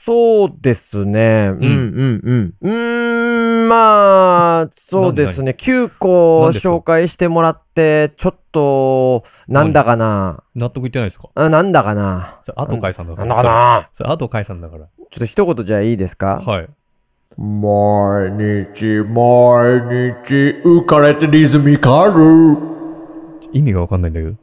そうですね。うんうんうん。うん、まあ、そうですね。9個紹介してもらって、ちょっと、なんだかな。納得いってないですかあなんだかな。あと解散だから。なんだかな。それ、あと解散だから。ちょっと一言じゃいいですかはい。毎日毎日浮かれてリズミカル。意味がわかんないんだけど。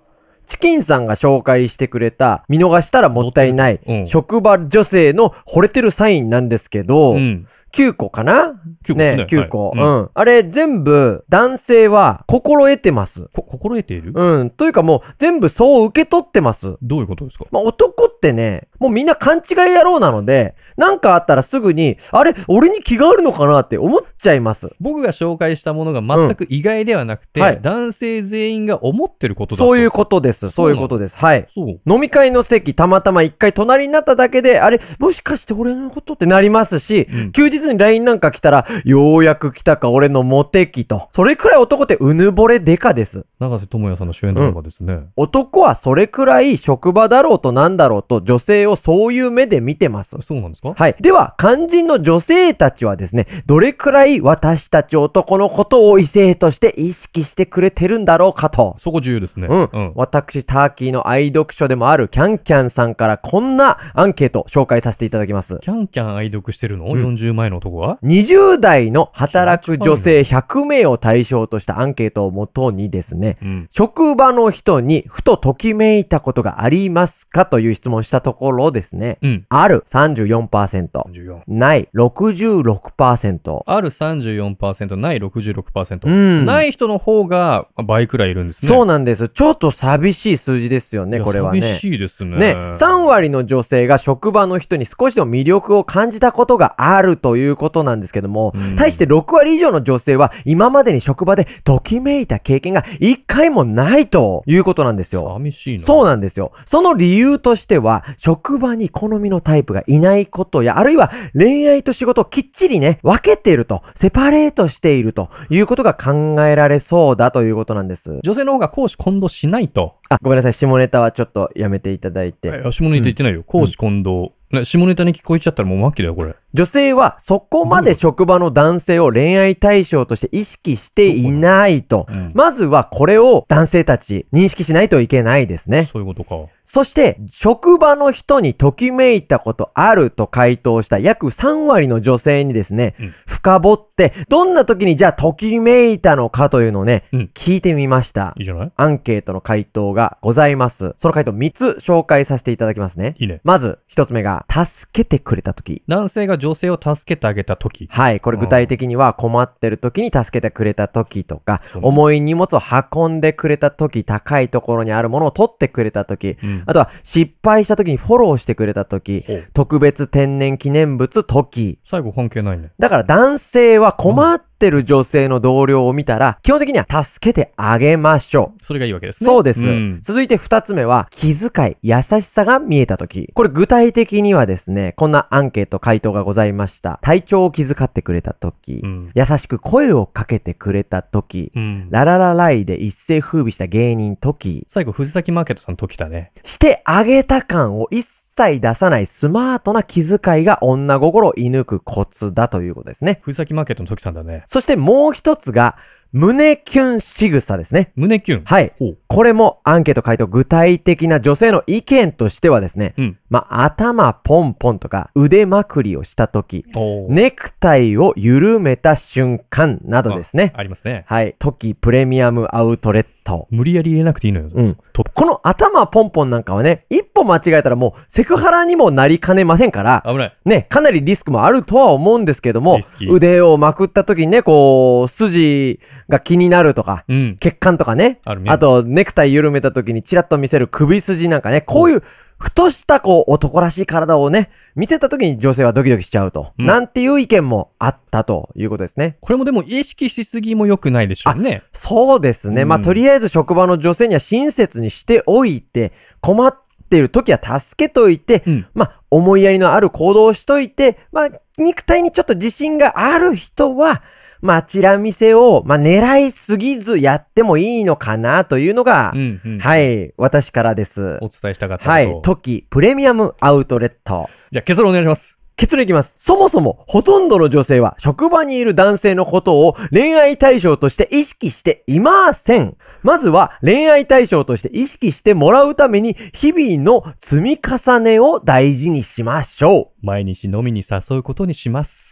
チキンさんが紹介してくれた、見逃したらもったいない、職場女性の惚れてるサインなんですけど、うん9個かな9個ですね。ね9個、はいうん、あれ、全部、男性は、心得てます。心得ているうん。というかもう、全部そう受け取ってます。どういうことですかまあ、男ってね、もうみんな勘違い野郎なので、なんかあったらすぐに、あれ、俺に気があるのかなって思っちゃいます。僕が紹介したものが全く意外ではなくて、うんはい、男性全員が思ってることだとそういうことです。そういうことです。はい。飲み会の席、たまたま一回隣になっただけで、あれ、もしかして俺のことってなりますし、うん、休日ずに LINE なんか来たら、ようやく来たか、俺のモテ期と。それくらい男ってうぬぼれデカです。長瀬智也さんの主演ドラマですね、うん、男はそれくらい職場だろうとなんだろうと、女性をそういう目で見てます。そうなんですかはい。では、肝心の女性たちはですね、どれくらい私たち男のことを異性として意識してくれてるんだろうかと。そこ重要ですね。うん。うん、私、ターキーの愛読書でもあるキャンキャンさんからこんなアンケート紹介させていただきます。キャンキャン愛読してるの、うん、40前の男は20代の働く女性100名を対象としたアンケートをもとにですね、うん、職場の人にふとときめいたことがありますかという質問したところですね、うん、ある34%、34ない66%。ある34%、ない66%。うん、ない人の方が倍くらいいるんですね。そうなんです。ちょっと寂しい数字ですよね、これはね。寂しいですね。ね、3割の女性が職場の人に少しでも魅力を感じたことがあるといういうことなんですけども、うん、対して6割以上の女性は今までに職場でときめいた経験が1回もないということなんですよ。寂しいな。そうなんですよ。その理由としては、職場に好みのタイプがいないことや、あるいは恋愛と仕事をきっちりね、分けていると、セパレートしているということが考えられそうだということなんです。女性の方が講師混同しないと。あ、ごめんなさい。下ネタはちょっとやめていただいて。下ネタ言ってないよ。講師混同。下ネタに聞こえちゃったらもう末期だよ、これ。女性はそこまで職場の男性を恋愛対象として意識していないと。うん、まずはこれを男性たち認識しないといけないですね。そういうことか。そして、職場の人にときめいたことあると回答した約3割の女性にですね、うん、深掘って、どんな時にじゃあときめいたのかというのをね、うん、聞いてみました。いいじゃないアンケートの回答がございます。その回答3つ紹介させていただきますね。いいね。まず、1つ目が、助けてくれた時。男性が女性を助けてあげた時。はい。これ具体的には困ってる時に助けてくれた時とか、うん、重い荷物を運んでくれた時、高いところにあるものを取ってくれた時、うん、あとは失敗した時にフォローしてくれた時、特別天然記念物時。最後関係ないね。だから男性は困ってってる女性の同僚を見たら、基本的には助けてあげましょう。それがいいわけですね。そうです。うん、続いて二つ目は、気遣い、優しさが見えた時。これ具体的にはですね、こんなアンケート回答がございました。体調を気遣ってくれた時、うん、優しく声をかけてくれた時、うん、ラララライで一世風靡した芸人時。最後、藤崎マーケットさん時だね。してあげた感を一切切出さないスマートな気遣いが女心を射抜くコツだということですね。藤崎マーケットの時さんだね。そしてもう一つが、胸キュン仕草ですね。胸キュンはい。これもアンケート回答具体的な女性の意見としてはですね、うん、まあ、頭ポンポンとか腕まくりをした時、ネクタイを緩めた瞬間などですね。ありますね。はい。時プレミアムアウトレット。と。無理やり入れなくていいのよ。うん。とこの頭ポンポンなんかはね、一歩間違えたらもうセクハラにもなりかねませんから、危ない。ね、かなりリスクもあるとは思うんですけども、腕をまくった時にね、こう、筋が気になるとか、うん、血管とかね、ああとネクタイ緩めた時にチラッと見せる首筋なんかね、こういう、ふとしたこう男らしい体をね、見せた時に女性はドキドキしちゃうと、うんなんていう意見もあったということですね。これもでも意識しすぎも良くないでしょうね。そうですね。まあ、とりあえず職場の女性には親切にしておいて、困ってる時は助けといて、うんまあ、思いやりのある行動をしといて、まあ、肉体にちょっと自信がある人は、まあ、チラ見せを、まあ、狙いすぎずやってもいいのかなというのが、うんうん、はい、私からです。お伝えしたかったはい、時プレミアムアウトレット。じゃあ、結論お願いします。結論いきます。そもそも、ほとんどの女性は、職場にいる男性のことを恋愛対象として意識していません。まずは、恋愛対象として意識してもらうために、日々の積み重ねを大事にしましょう。毎日飲みに誘うことにします。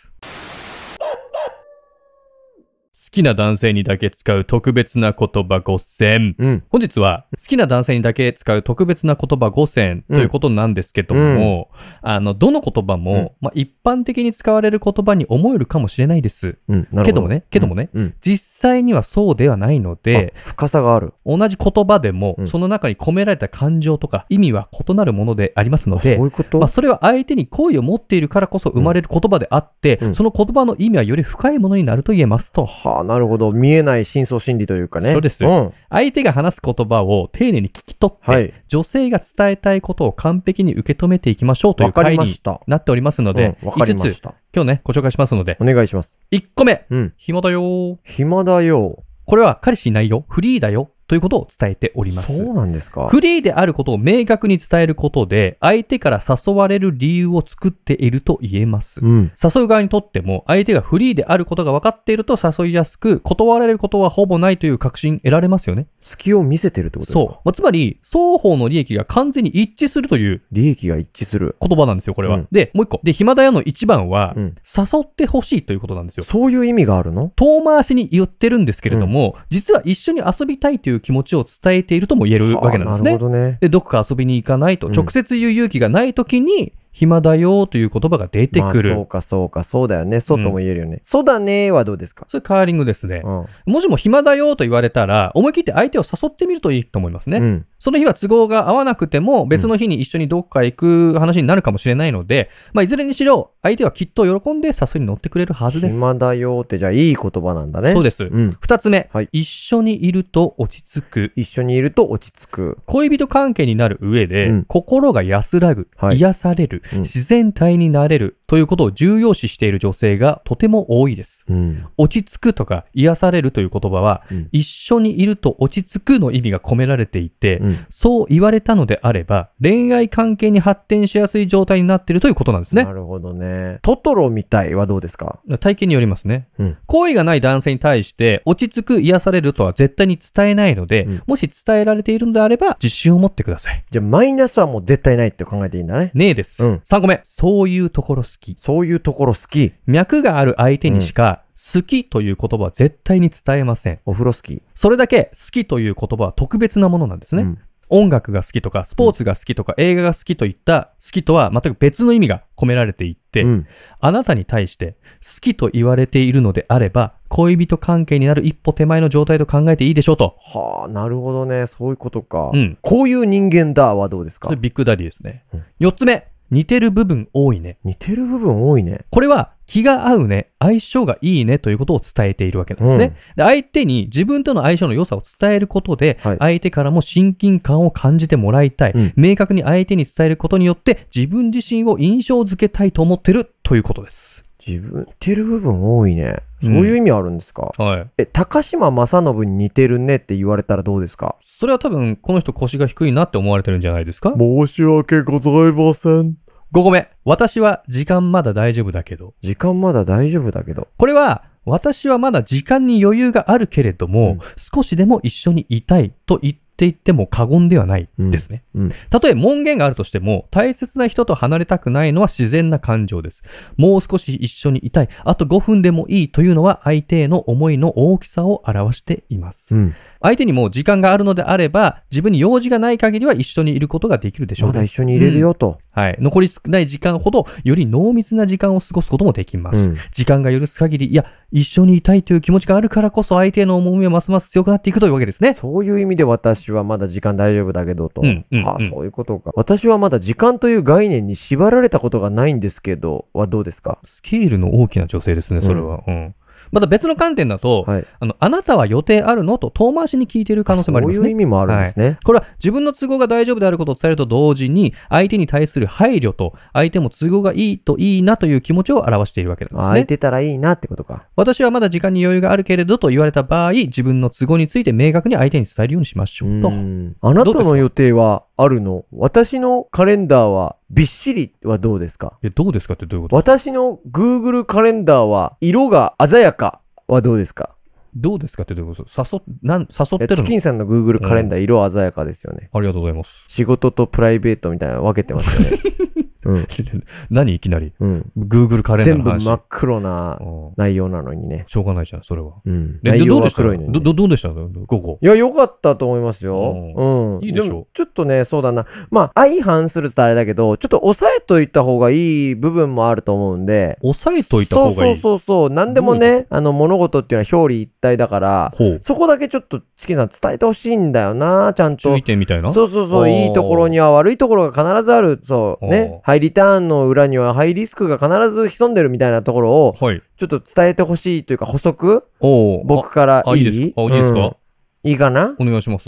きな男性にだけ使う特別な言葉5選。うん、本日は、好きな男性にだけ使う特別な言葉5選ということなんですけども、うん、あの、どの言葉も、うん、まあ、一般的に使われる言葉に思えるかもしれないです。けどもね、けどもね、実際にはそうではないので、深さがある。同じ言葉でも、その中に込められた感情とか意味は異なるものでありますので、そういうことまあ、それは相手に好意を持っているからこそ生まれる言葉であって、その言葉の意味はより深いものになると言えますと。はなるほど。見えない深層心理というかね。そうです、うん、相手が話す言葉を丁寧に聞き取って、はい、女性が伝えたいことを完璧に受け止めていきましょうという会になっておりますので、うん、5つ、今日ね、ご紹介しますので。お願いします。1個目。うん、暇だよ。暇だよ。これは彼氏いないよ。フリーだよ。ということを伝えております。そうなんですか。フリーであることを明確に伝えることで、相手から誘われる理由を作っていると言えます。うん、誘う側にとっても、相手がフリーであることが分かっていると誘いやすく、断られることはほぼないという確信得られますよね。隙を見せてるってことですかそう。まあ、つまり、双方の利益が完全に一致するという。利益が一致する。言葉なんですよ、これは。うん、で、もう一個。で、暇だよの一番は、うん、誘ってほしいということなんですよ。そういう意味があるの遠回しに言ってるんですけれども、実は一緒に遊びたいという気持ちを伝えているとも言えるわけなんですね。なるほどね。で、どこか遊びに行かないと、直接言う勇気がないときに、暇だよという言葉が出てくる。まあ、そうか、そうか、そうだよね。そうとも言えるよね。うん、そうだねはどうですかそれカーリングですね、うん、もしも暇だよと言われたら、思い切って相手を誘ってみるといいと思いますね。うん、その日は都合が合わなくても、別の日に一緒にどっか行く話になるかもしれないので、まあ、いずれにしろ、相手はきっと喜んで誘いに乗ってくれるはずです。暇だよってじゃあいい言葉なんだね。そうです。二、つ目、はい、一緒にいると落ち着く。一緒にいると落ち着く。恋人関係になる上で、心が安らぐ、はい、癒される。自然体になれるということを重要視している女性がとても多いです。うん、落ち着くとか癒されるという言葉は、うん、一緒にいると落ち着くの意味が込められていて、うん、そう言われたのであれば、恋愛関係に発展しやすい状態になっているということなんですね。なるほどね。トトロみたいはどうですか体験によりますね。好、意、がない男性に対して、落ち着く癒されるとは絶対に伝えないので、もし伝えられているのであれば、自信を持ってください。じゃあ、マイナスはもう絶対ないって考えていいんだね。ねえです。うん、3個目。そういうところ好き。そういうところ好き。脈がある相手にしか、好きという言葉は絶対に伝えません。お風呂好き。それだけ好きという言葉は特別なものなんですね。うん音楽が好きとか、スポーツが好きとか、うん、映画が好きといった好きとは全く別の意味が込められていって、うん、あなたに対して好きと言われているのであれば、恋人関係になる一歩手前の状態と考えていいでしょうと。はあ、なるほどね。そういうことか。うん。こういう人間だはどうですかビッグダディですね。四、うん、つ目、似てる部分多いね。似てる部分多いね。これは気が合うね、相性がいいねということを伝えているわけなんですね。うん、で相手に自分との相性の良さを伝えることで、はい、相手からも親近感を感じてもらいたい、うん、明確に相手に伝えることによって自分自身を印象づけたいと思ってるということです。自分、似てる部分多いね。そういう意味あるんですか、うん、はい。え、高島正信に似てるねって言われたらどうですかそれは多分、この人腰が低いなって思われてるんじゃないですか申し訳ございません。5個目。私は時間まだ大丈夫だけど。時間まだ大丈夫だけど。これは、私はまだ時間に余裕があるけれども、うん、少しでも一緒にいたいと言ってって言っても過言ではないですね。たとえ門限があるとしても、大切な人と離れたくないのは自然な感情です。もう少し一緒にいたい、あと5分でもいいというのは相手への思いの大きさを表しています。うん、相手にも時間があるのであれば、自分に用事がない限りは一緒にいることができるでしょう、ね。まだ一緒にいれるよと。うんはい。残り少ない時間ほど、より濃密な時間を過ごすこともできます。うん、時間が許す限り、いや、一緒にいたいという気持ちがあるからこそ、相手への重みはますます強くなっていくというわけですね。そういう意味で私はまだ時間大丈夫だけどと。うんあそういうことか。私はまだ時間という概念に縛られたことがないんですけど、はどうですかスケールの大きな女性ですね、それは。うん、うんまた別の観点だと、はい、あの、あなたは予定あるのと遠回しに聞いている可能性もありますね。そういう意味もあるんですね、はい、これは自分の都合が大丈夫であることを伝えると同時に、相手に対する配慮と、相手も都合がいいといいなという気持ちを表しているわけなんですね。空いてたらいいなってことか。私はまだ時間に余裕があるけれどと言われた場合、自分の都合について明確に相手に伝えるようにしましょうと。あなたの予定はあるの私のカレンダーはびっしりはどうですかえ、どうですかってどういうこと私の Google カレンダーは色が鮮やかはどうですかどうですかってどういうこと誘っ、なん、誘ってるのチキンさんの Google カレンダー色鮮やかですよね。ありがとうございます。仕事とプライベートみたいなの分けてますよね。何いきなり。うん。Google カレンダー全の部真っ黒な内容なのにね。しょうがないじゃん、それは。うん。内容どうはでした黒いのにねど、ど、どうでしたここ。いや、よかったと思いますよ。うん。いいでしょもちょっとね、そうだな。まあ、相反するとあれだけど、ちょっと抑えといた方がいい部分もあると思うんで。押さえといた方がいい。そうそうそうそう。何でもうね、あの、物事っていうのは表裏一体だから、ほう。そこだけちょっと、チキンさん伝えてほしいんだよな、ちゃん注と意。点みたいなそうそうそう、いいところには悪いところが必ずある、そう、ね入リターンの裏にはハイリスクが必ず潜んでるみたいなところを、ちょっと伝えてほしいというか補足僕からいいですか、いいですかいいかなお願いします。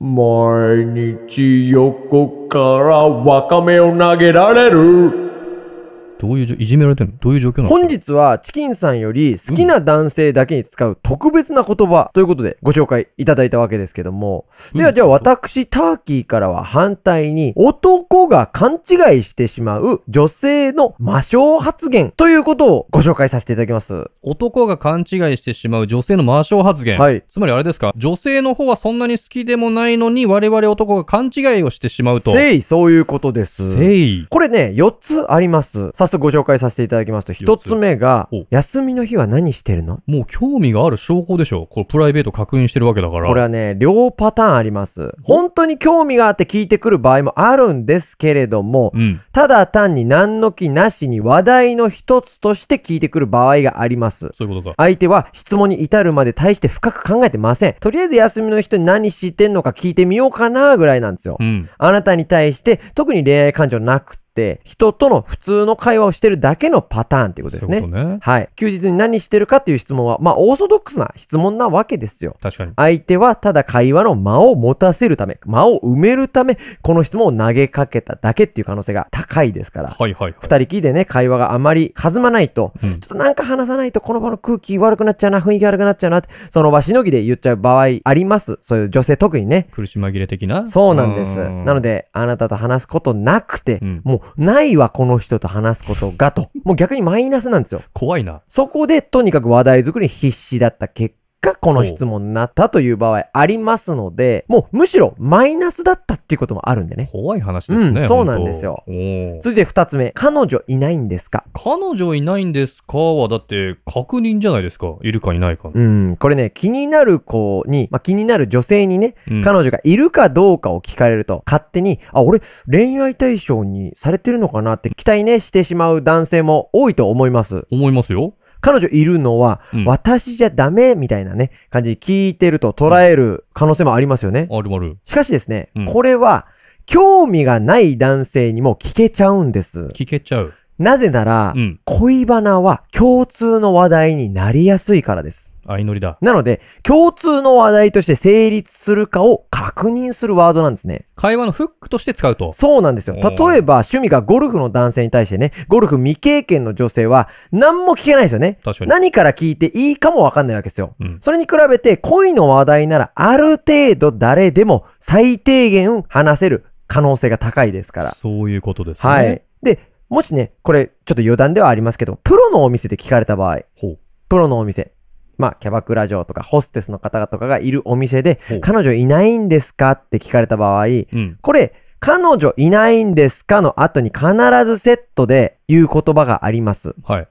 毎日横からワカメを投げられる。どういう、いじめられてるのどういう状況なの本日はチキンさんより好きな男性だけに使う特別な言葉ということでご紹介いただいたわけですけども。ではじゃあ私、ターキーからは反対に男が勘違いしてしまう女性の魔性発言ということをご紹介させていただきます。男が勘違いしてしまう女性の魔性発言。はい。つまりあれですか女性の方はそんなに好きでもないのに我々男が勘違いをしてしまうと。誠意、そういうことです。誠意。これね、4つあります。早速ご紹介させていただきますと、一つ目が、休みの日は何してるのもう興味がある証拠でしょこれプライベート確認してるわけだから。これはね、両パターンあります。本当に興味があって聞いてくる場合もあるんですけれども、うん、ただ単に何の気なしに話題の一つとして聞いてくる場合があります。そういうことか。相手は質問に至るまで対して深く考えてません。とりあえず休みの人に何してんのか聞いてみようかなぐらいなんですよ。うん、あなたに対して特に恋愛感情なくて、、人との普通の会話をしてるだけのパターンっていうことですね。ねはい。休日に何してるかっていう質問は、まあ、オーソドックスな質問なわけですよ。確かに。相手はただ会話の間を持たせるため、間を埋めるため、この質問を投げかけただけっていう可能性が高いですから。はいはい、はい、二人きりでね、会話があまり弾まないと、うん、ちょっとなんか話さないとこの場の空気悪くなっちゃうな、雰囲気悪くなっちゃうなって、その場しのぎで言っちゃう場合あります。そういう女性特にね。苦し紛れ的なそうなんです。なので、あなたと話すことなくて、うん、もうないわ、この人と話すことがと。もう逆にマイナスなんですよ。怖いな。そこで、とにかく話題作りに必死だった結果、この質問になったという場合ありますので、もうむしろマイナスだったっていうこともあるんでね。怖い話ですね。うん、そうなんですよ。続いて二つ目。彼女いないんですか彼女いないんですかは、だって確認じゃないですか。いるかいないか。うん。これね、気になる子に、まあ、気になる女性にね、うん、彼女がいるかどうかを聞かれると、勝手に、あ、俺、恋愛対象にされてるのかなって期待ね、してしまう男性も多いと思います。思いますよ。彼女いるのは、私じゃダメみたいなね、感じに聞いてると捉える可能性もありますよね。あるある。しかしですね、これは、興味がない男性にも聞けちゃうんです。聞けちゃう。なぜなら、恋バナは共通の話題になりやすいからです。相乗りだ。なので、共通の話題として成立するかを確認するワードなんですね。会話のフックとして使うと。そうなんですよ。例えば、趣味がゴルフの男性に対してね、ゴルフ未経験の女性は、何も聞けないですよね。確かに。何から聞いていいかもわかんないわけですよ。うん、それに比べて、恋の話題なら、ある程度誰でも最低限話せる可能性が高いですから。そういうことですね。はい。で、もしね、これ、ちょっと余談ではありますけど、プロのお店で聞かれた場合、プロのお店、まあ、キャバクラ嬢とかホステスの方とかがいるお店で、彼女いないんですかって聞かれた場合、うん、これ、彼女いないんですかの後に必ずセットで言う言葉があります。はい。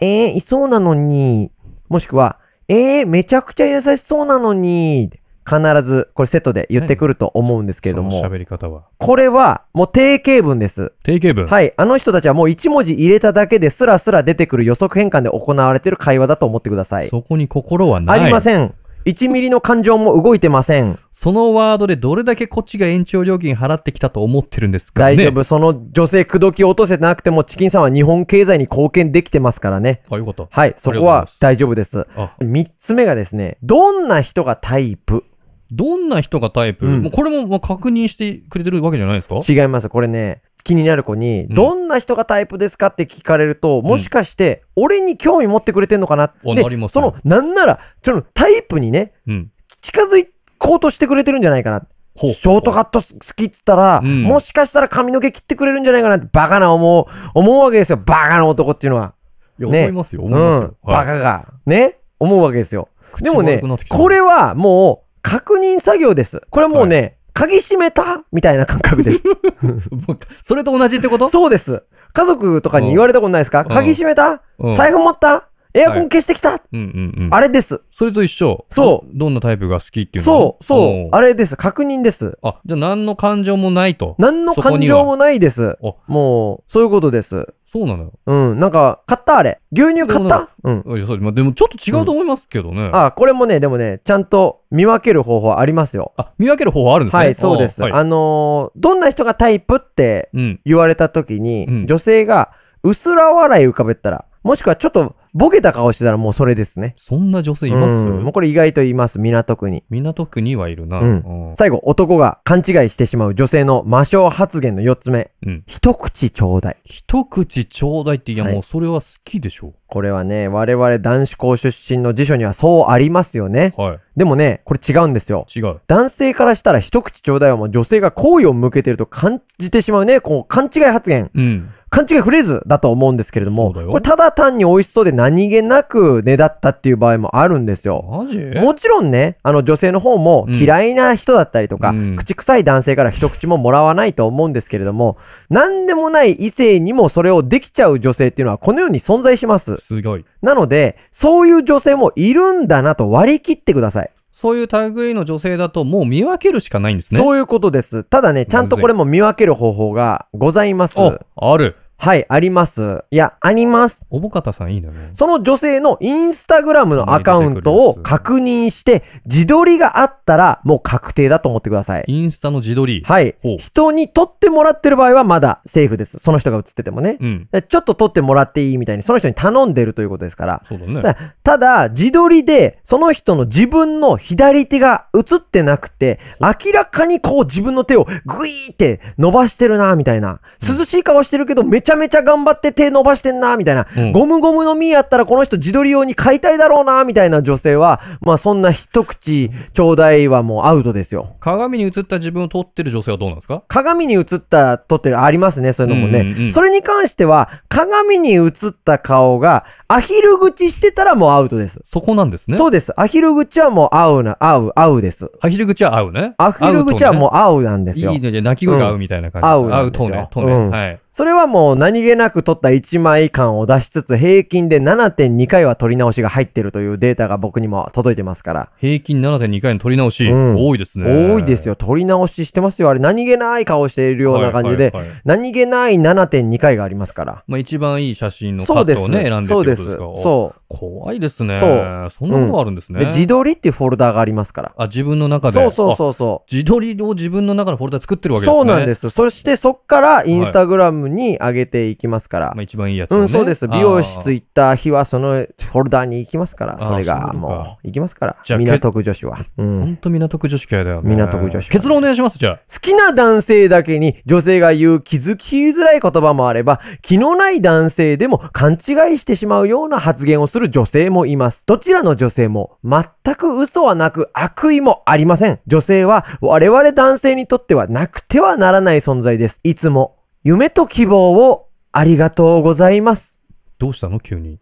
えー、いそうなのに、もしくは、えー、めちゃくちゃ優しそうなのに、必ず、これセットで言ってくると思うんですけれども、喋り方は。これは、もう定型文です。定型文はい。あの人たちはもう一文字入れただけですらすら出てくる予測変換で行われている会話だと思ってください。そこに心はない。ありません。1ミリの感情も動いてません。そのワードでどれだけこっちが延長料金払ってきたと思ってるんですかね。大丈夫。その女性口説き落とせてなくても、チキンさんは日本経済に貢献できてますからね。あ、よかった。はい。そこは大丈夫です。三つ目がですね、どんな人がタイプどんな人がタイプ、うん、もうこれも確認してくれてるわけじゃないですか違います。これね、気になる子に、どんな人がタイプですかって聞かれると、うん、もしかして、俺に興味持ってくれてんのかなって、その、なんなら、そのタイプにね、うん、近づこうとしてくれてるんじゃないかな。ショートカット好きっつったら、うん、もしかしたら髪の毛切ってくれるんじゃないかなってバカな思う、思うわけですよ。バカな男っていうのは。いや、ね、思いますよ。思いますよ。うん、はい、バカが。ね思うわけですよ。でもね、これはもう、確認作業です。これもうね、はい鍵閉めたみたいな感覚です。それと同じってことそうです。家族とかに言われたことないですか、うん、鍵閉めた、うん、財布持ったエアコン消してきた、うんうんうん。あれです。それと一緒。そう。どんなタイプが好きっていうのそう、そう。あれです。確認です。あ、じゃあ何の感情もないと。何の感情もないです。もう、そういうことです。そうなのよ。うん。なんか、買ったあれ。牛乳買ったうん。いや、それ、までもちょっと違うと思いますけどね。うん、あ、これもね、でもね、ちゃんと見分ける方法ありますよ。あ、見分ける方法あるんですねはい、そうです。あ、はい、のー、どんな人がタイプって言われた時に、うん、女性が、薄ら笑い浮かべたら、もしくはちょっと、ボケた顔してたらもうそれですね。そんな女性います、うんもうこれ意外と言います、港区に。港区にはいるな。うん最後、男が勘違いしてしまう女性の魔性発言の4つ目。うん一口ちょうだい。一口ちょうだいって、いやもうそれは好きでしょこれはね、我々男子校出身の辞書にはそうありますよね。はい。でもね、これ違うんですよ。違う。男性からしたら一口ちょうだいはもう女性が好意を向けてると感じてしまうね、こう、勘違い発言。うん。勘違いフレーズだと思うんですけれども、これただ単に美味しそうで何気なくねだったっていう場合もあるんですよ。もちろんね、あの女性の方も嫌いな人だったりとか、うん、口臭い男性から一口ももらわないと思うんですけれども、何でもない異性にもそれをできちゃう女性っていうのはこのように存在します。すごい。なので、そういう女性もいるんだなと割り切ってください。そういう類の女性だともう見分けるしかないんですね。そういうことです。ただね、ちゃんとこれも見分ける方法がございます。あ、ある。はい、あります。いや、あります。おぼかたさんいいのね。その女性のインスタグラムのアカウントを確認して、自撮りがあったら、もう確定だと思ってください。インスタの自撮りはい。人に撮ってもらってる場合はまだセーフです。その人が写っててもね。うん、ちょっと撮ってもらっていいみたいに、その人に頼んでるということですから。そうだね。ただ、自撮りで、その人の自分の左手が写ってなくて、明らかにこう自分の手をグイーって伸ばしてるな、みたいな。涼しい顔してるけど、めちゃゃめちゃ頑張って手伸ばしてんな、みたいな、うん、ゴムゴムの実やったらこの人自撮り用に買いたいだろうな、みたいな女性は、まあそんな一口ちょうだいはもうアウトですよ。鏡に映った自分を撮ってる女性はどうなんですか鏡に映った撮ってる、ありますね、そういうのもね。うんうんうん、それに関しては、鏡に映った顔がアヒル口してたらもうアウトです。そこなんですね。そうです。アヒル口はもう合うな、合う、合うです。アヒル口は合うね。アヒル口はもう合うなんですよ。いいね、泣き声が合うみたいな感じ。うん、合う。合う、トーネ、トーネ。はい。それはもう何気なく撮った1枚感を出しつつ、平均で7.2回は撮り直しが入ってるというデータが僕にも届いてますから。平均7.2回の撮り直し、うん、多いですね。多いですよ。撮り直ししてますよ。あれ、何気ない顔しているような感じで、はいはいはい、何気ない7.2回がありますから。まあ一番いい写真のカットをね、選んでるんですかそう。怖いですね。そう。そんなことあるんですね、うん、自撮りっていうフォルダーがありますから。あ、自分の中で。そうそうそうそう。自撮りを自分の中のフォルダー作ってるわけですね。そうなんです。そしてそっから、インスタグラム、はいムに上げていきますから。まあ、一番いいやつ、ね、うん、そうです。美容室行った日はそのフォルダーに行きますから、それがもう、行きますから。港区女子は。うん。ほんと港区女子系だよ、ね。港区女子、ね、結論お願いします、じゃあ。好きな男性だけに女性が言う気づきづらい言葉もあれば、気のない男性でも勘違いしてしまうような発言をする女性もいます。どちらの女性も全く嘘はなく悪意もありません。女性は我々男性にとってはなくてはならない存在です。いつも夢と希望をありがとうございます。どうしたの急に。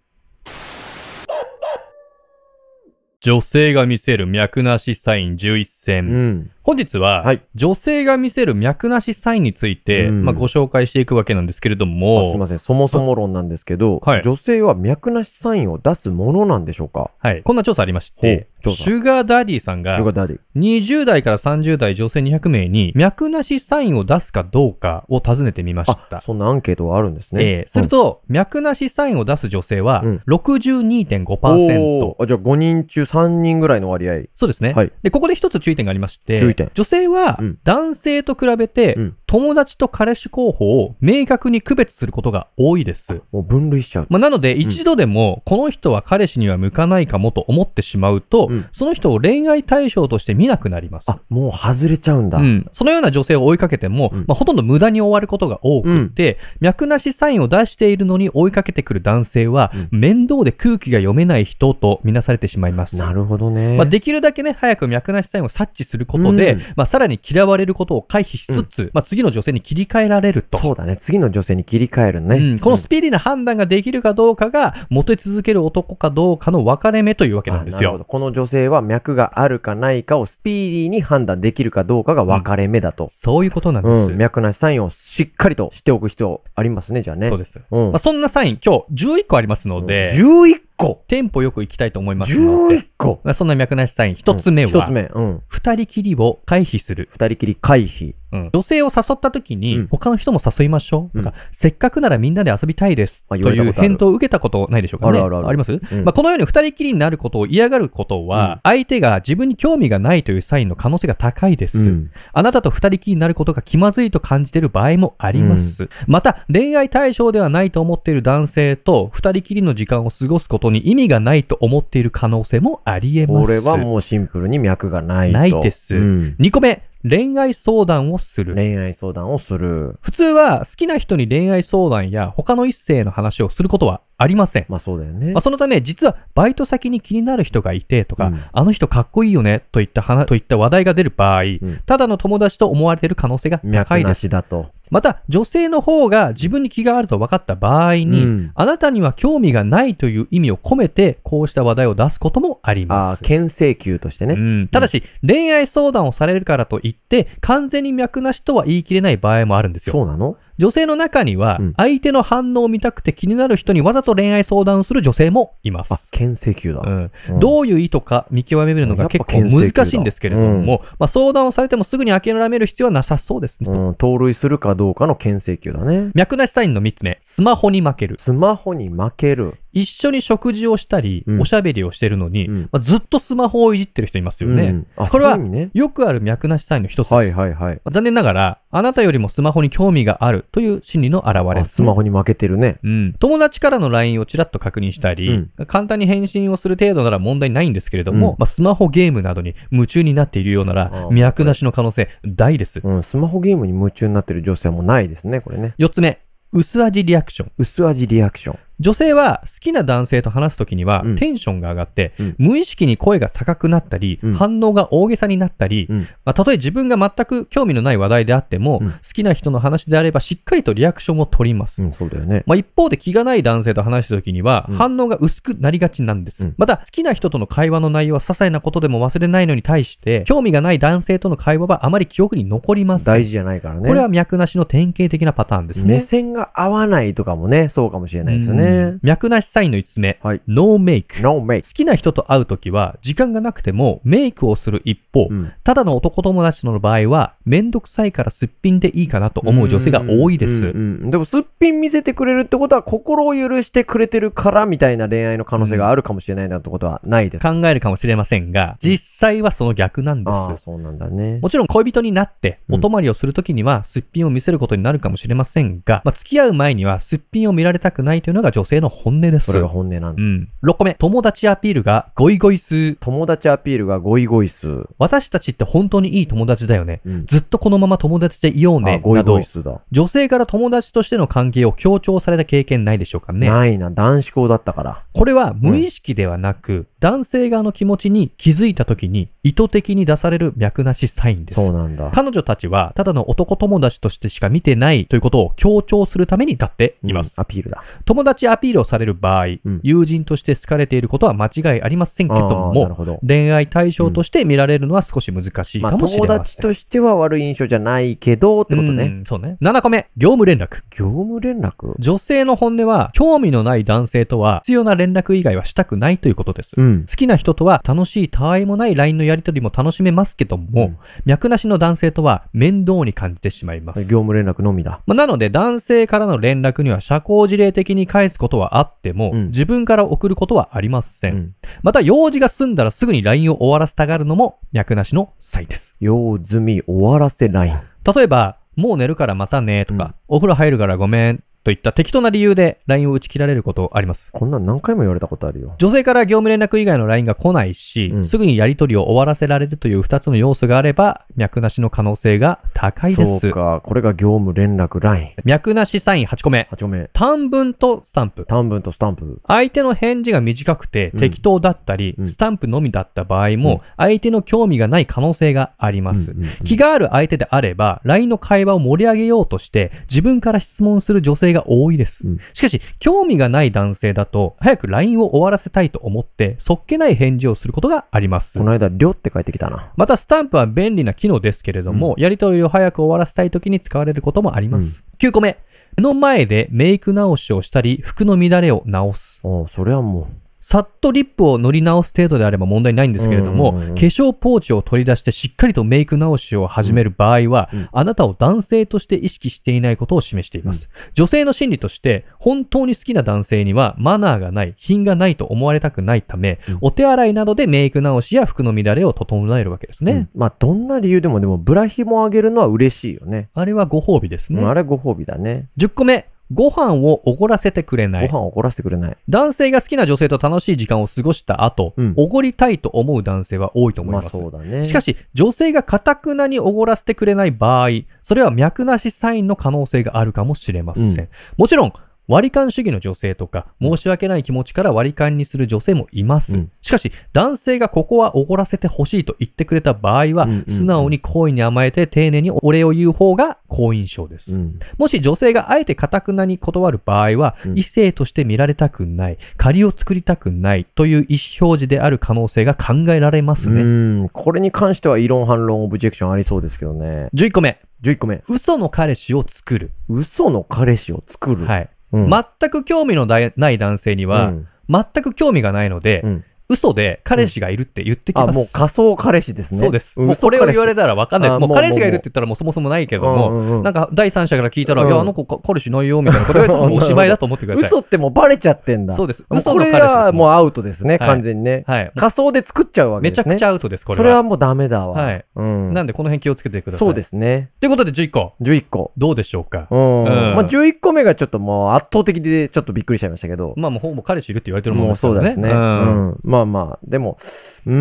女性が見せる脈なしサイン11う選。ん。本日は、はい、女性が見せる脈なしサインについて、うん、まあ、ご紹介していくわけなんですけれども。すみません。そもそも論なんですけど、はい、女性は脈なしサインを出すものなんでしょうかはい。こんな調査ありまして、シュガーダディさんが、20代から30代女性200名に、脈なしサインを出すかどうかを尋ねてみました。そんなアンケートはあるんですね。えー、すると、うん、脈なしサインを出す女性は62.5%、うん、あ、じゃあ5人中3人ぐらいの割合。そうですね。はい。で、ここで一つ注意点がありまして、注意点。女性は男性と比べて、友達と彼氏候補を明確に区別することが多いです。もう分類しちゃう。まあ、なので、一度でも、この人は彼氏には向かないかもと思ってしまうと、うん、その人を恋愛対象として見なくなります。あ、もう外れちゃうんだ。うん。そのような女性を追いかけても、うん、まあ、ほとんど無駄に終わることが多くて、うん、脈なしサインを出しているのに追いかけてくる男性は、面倒で空気が読めない人と見なされてしまいます。なるほどね。まあ、できるだけね、早く脈なしサインを察知することで、まあ、さらに嫌われることを回避しつつ、まあ、次次の女性に切り替えられると。そうだね。次の女性に切り替えるね。うん、このスピーディーな判断ができるかどうかが、モテ続ける男かどうかの分かれ目というわけなんですよ。この女性は脈があるかないかをスピーディーに判断できるかどうかが分かれ目だと。うん、そういうことなんです、うん、脈なしサインをしっかりとしておく必要ありますね、じゃあね。そうです。うん、まあ、そんなサイン、今日11個ありますので。うん、11個テンポよくいきたいと思いますので。11個、そんな脈なしサイン、1つ目は。1つ目。うん。二人きりを回避する。二人きり回避。うん、女性を誘った時に、他の人も誘いましょう。うん、せっかくならみんなで遊びたいです。という返答を受けたことないでしょうかね。ああああります、うん、まあ、このように二人きりになることを嫌がることは、相手が自分に興味がないというサインの可能性が高いです。あなたと二人きりになることが気まずいと感じている場合もあります。また、恋愛対象ではないと思っている男性と二人きりの時間を過ごすことに意味がないと思っている可能性もあり得ます。これはもうシンプルに脈がないと。ないです。二個目、恋愛相談をする。恋愛相談をする。普通は好きな人に恋愛相談や他の一性の話をすることはありません。まあそうだよね。まあ、そのため、実はバイト先に気になる人がいてとか、うん、あの人かっこいいよねといった話といった話題が出る場合、うん、ただの友達と思われている可能性が高いです。脈なしだと。また、女性の方が自分に気があると分かった場合に、うん、あなたには興味がないという意味を込めて、こうした話題を出すこともあります。ああ、牽制球としてね、うん。ただし、恋愛相談をされるからといって、完全に脈なしとは言い切れない場合もあるんですよ。そうなの女性の中には、相手の反応を見たくて気になる人にわざと恋愛相談をする女性もいます。あ、牽制球だ、うんどういう意図か見極めるのが結構難しいんですけれども、うん、まあ、相談をされてもすぐに諦める必要はなさそうですね。うん、盗塁するかどうかの牽制球だね。脈なしサインの3つ目、スマホに負ける。スマホに負ける。一緒に食事をしたり、おしゃべりをしてるのに、うんまあ、ずっとスマホをいじってる人いますよね。うんこれはよくある脈なしサインの一つです。はいはいはい。残念ながら、あなたよりもスマホに興味があるという心理の表れです。スマホに負けてるね。うん、友達からの LINE をちらっと確認したり、簡単に返信をする程度なら問題ないんですけれども、うんまあ、スマホゲームなどに夢中になっているようなら、脈なしの可能性大です。うん、スマホゲームに夢中になってる女性はもうないですね、これね。四つ目、薄味リアクション。薄味リアクション。女性は好きな男性と話すときには、テンションが上がって、無意識に声が高くなったり、反応が大げさになったり、まあ、たとえ自分が全く興味のない話題であっても、好きな人の話であればしっかりとリアクションを取ります。そうだよね。まあ、一方で気がない男性と話したときには、反応が薄くなりがちなんです。また、好きな人との会話の内容は些細なことでも忘れないのに対して、興味がない男性との会話はあまり記憶に残りません。大事じゃないからね。これは脈なしの典型的なパターンですね。目線が合わないとかもね、そうかもしれないですよね。脈なしサインの5つ目、はい、ノーメイク。ノーメイク。好きな人と会うときは、時間がなくてもメイクをする一方、うん、ただの男友達の場合は、めんどくさいからすっぴんでいいかなと思う女性が多いです。うんでも、すっぴん見せてくれるってことは、心を許してくれてるからみたいな恋愛の可能性があるかもしれないなってことはないです。考えるかもしれませんが、実際はその逆なんです。そうなんだね。もちろん恋人になって、お泊まりをするときには、すっぴんを見せることになるかもしれませんが、まあ、付き合う前にはすっぴんを見られたくないというのが女女性の本音です。それが本音なんだ。うん。6個目、友達アピールがゴイゴイス友達アピールがゴイゴイス私たちって本当にいい友達だよね。うん、ずっとこのまま友達でいようね。ゴイゴイ数だ。女性から友達としての関係を強調された経験ないでしょうかね。ないな、男子校だったから。これは無意識ではなく、うん男性側の気持ちに気づいた時に意図的に出される脈なしサインです。そうなんだ。彼女たちは、ただの男友達としてしか見てないということを強調するために立っています。うん、アピールだ。友達アピールをされる場合、うん、友人として好かれていることは間違いありませんけども、恋愛対象として見られるのは少し難しいかもしれません。まあ、友達としては悪い印象じゃないけど、ってことね、うん。そうね。7個目、業務連絡。業務連絡女性の本音は、興味のない男性とは必要な連絡以外はしたくないということです。うん、好きな人とは楽しいたわいもない LINE のやり取りも楽しめますけども、うん、脈なしの男性とは面倒に感じてしまいます。業務連絡のみだ。まあ、なので、男性からの連絡には社交辞令的に返すことはあっても、うん、自分から送ることはありません。うん、また、用事が済んだらすぐに LINE を終わらせたがるのも脈なしのサインです。用済み終わらせ LINE。例えば、もう寝るからまたねとか、お風呂入るからごめんといった適当な理由で LINE を打ち切られることあります。こんなん何回も言われたことあるよ。女性から業務連絡以外の LINE が来ないし、うんすぐにやり取りを終わらせられるという2つの要素があれば、脈なしの可能性が高いでそうす。か。これが業務連絡ライン。脈なしサイン8個目。8個目。短文とスタンプ。短文とスタンプ。相手の返事が短くて適当だったり、うんスタンプのみだった場合も、相手の興味がない可能性があります。うんうんうん気がある相手であれば、LINE の会話を盛り上げようとして、自分から質問する女性性が多いです。うん、しかし、興味がない男性だと、早く LINE を終わらせたいと思って、そっけない返事をすることがあります。この間、りょって書いてきたな。また、スタンプは便利な機能ですけれども、うん、やりとりを早く終わらせたい時に使われることもあります。うん、9個目。目の前でメイク直しをしたり、服の乱れを直す。ああ、それはもう。さっとリップを塗り直す程度であれば問題ないんですけれども、うんうんうん、化粧ポーチを取り出してしっかりとメイク直しを始める場合は、うんうん、あなたを男性として意識していないことを示しています、うん。女性の心理として、本当に好きな男性にはマナーがない、品がないと思われたくないため、うん、お手洗いなどでメイク直しや服の乱れを整えるわけですね。まあ、どんな理由でもでも、ブラヒもあげるのは嬉しいよね。あれはご褒美ですね。あれご褒美だね。10個目。ご飯をおごらせてくれない。ご飯をおごらせてくれない。男性が好きな女性と楽しい時間を過ごした後、うんおごりたいと思う男性は多いと思いまます。そうだね。しかし、し、女性がかたくなにおごらせてくれない場合、それは脈なしサインの可能性があるかもしれません。うんもちろん、割り勘主義の女性とか、申し訳ない気持ちから割り勘にする女性もいます。うん、しかし、男性がここはおごらせてほしいと言ってくれた場合は、うんうんうん、素直に好意に甘えて丁寧にお礼を言う方が好印象です。うん、もし女性があえて堅くなに断る場合は、うん、異性として見られたくない、借りを作りたくないという意思表示である可能性が考えられますね。これに関しては異論反論オブジェクションありそうですけどね。11個目。11個目。嘘の彼氏を作る。嘘の彼氏を作る。はい。全く興味のない男性には、全く興味がないので、うん嘘で彼氏がいるって言ってきます。うん、あ、もう仮想彼氏ですね。そうです。もうこれを言われたらわかんない。もう彼氏がいるって言ったらもうそもそもないけども、ううなんか第三者から聞いたら、うん、いや、あの子彼氏ないよ、みたいなこれたもうおしまいだと思ってください。嘘ってもうバレちゃってんだ。そうです。嘘の彼氏です。これはもうアウトですね、はい、完全にね。はい。仮想で作っちゃうわけですね。めちゃくちゃアウトです、これは。それはもうダメだわ。はい。うん。なんでこの辺気をつけてください。そうですね。ということで11個。11個。どうでしょうか。うん。うん、まあ11個目がちょっともう圧倒的でちょっとびっくりしちゃいましたけど。まあもうほぼ彼氏いるって言われてるもんですからね。もうそうですね。うん。まあまあまあ、でも、うー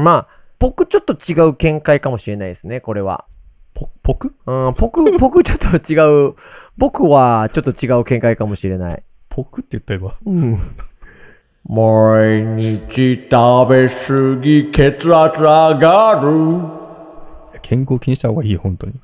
ん、まあ、僕ちょっと違う見解かもしれないですね、これは。ぽ、僕うん、僕、僕ちょっと違う、僕はちょっと違う見解かもしれない。僕って言った今。うん。毎日食べ過ぎ血圧上がる。健康気にした方がいい、本当に。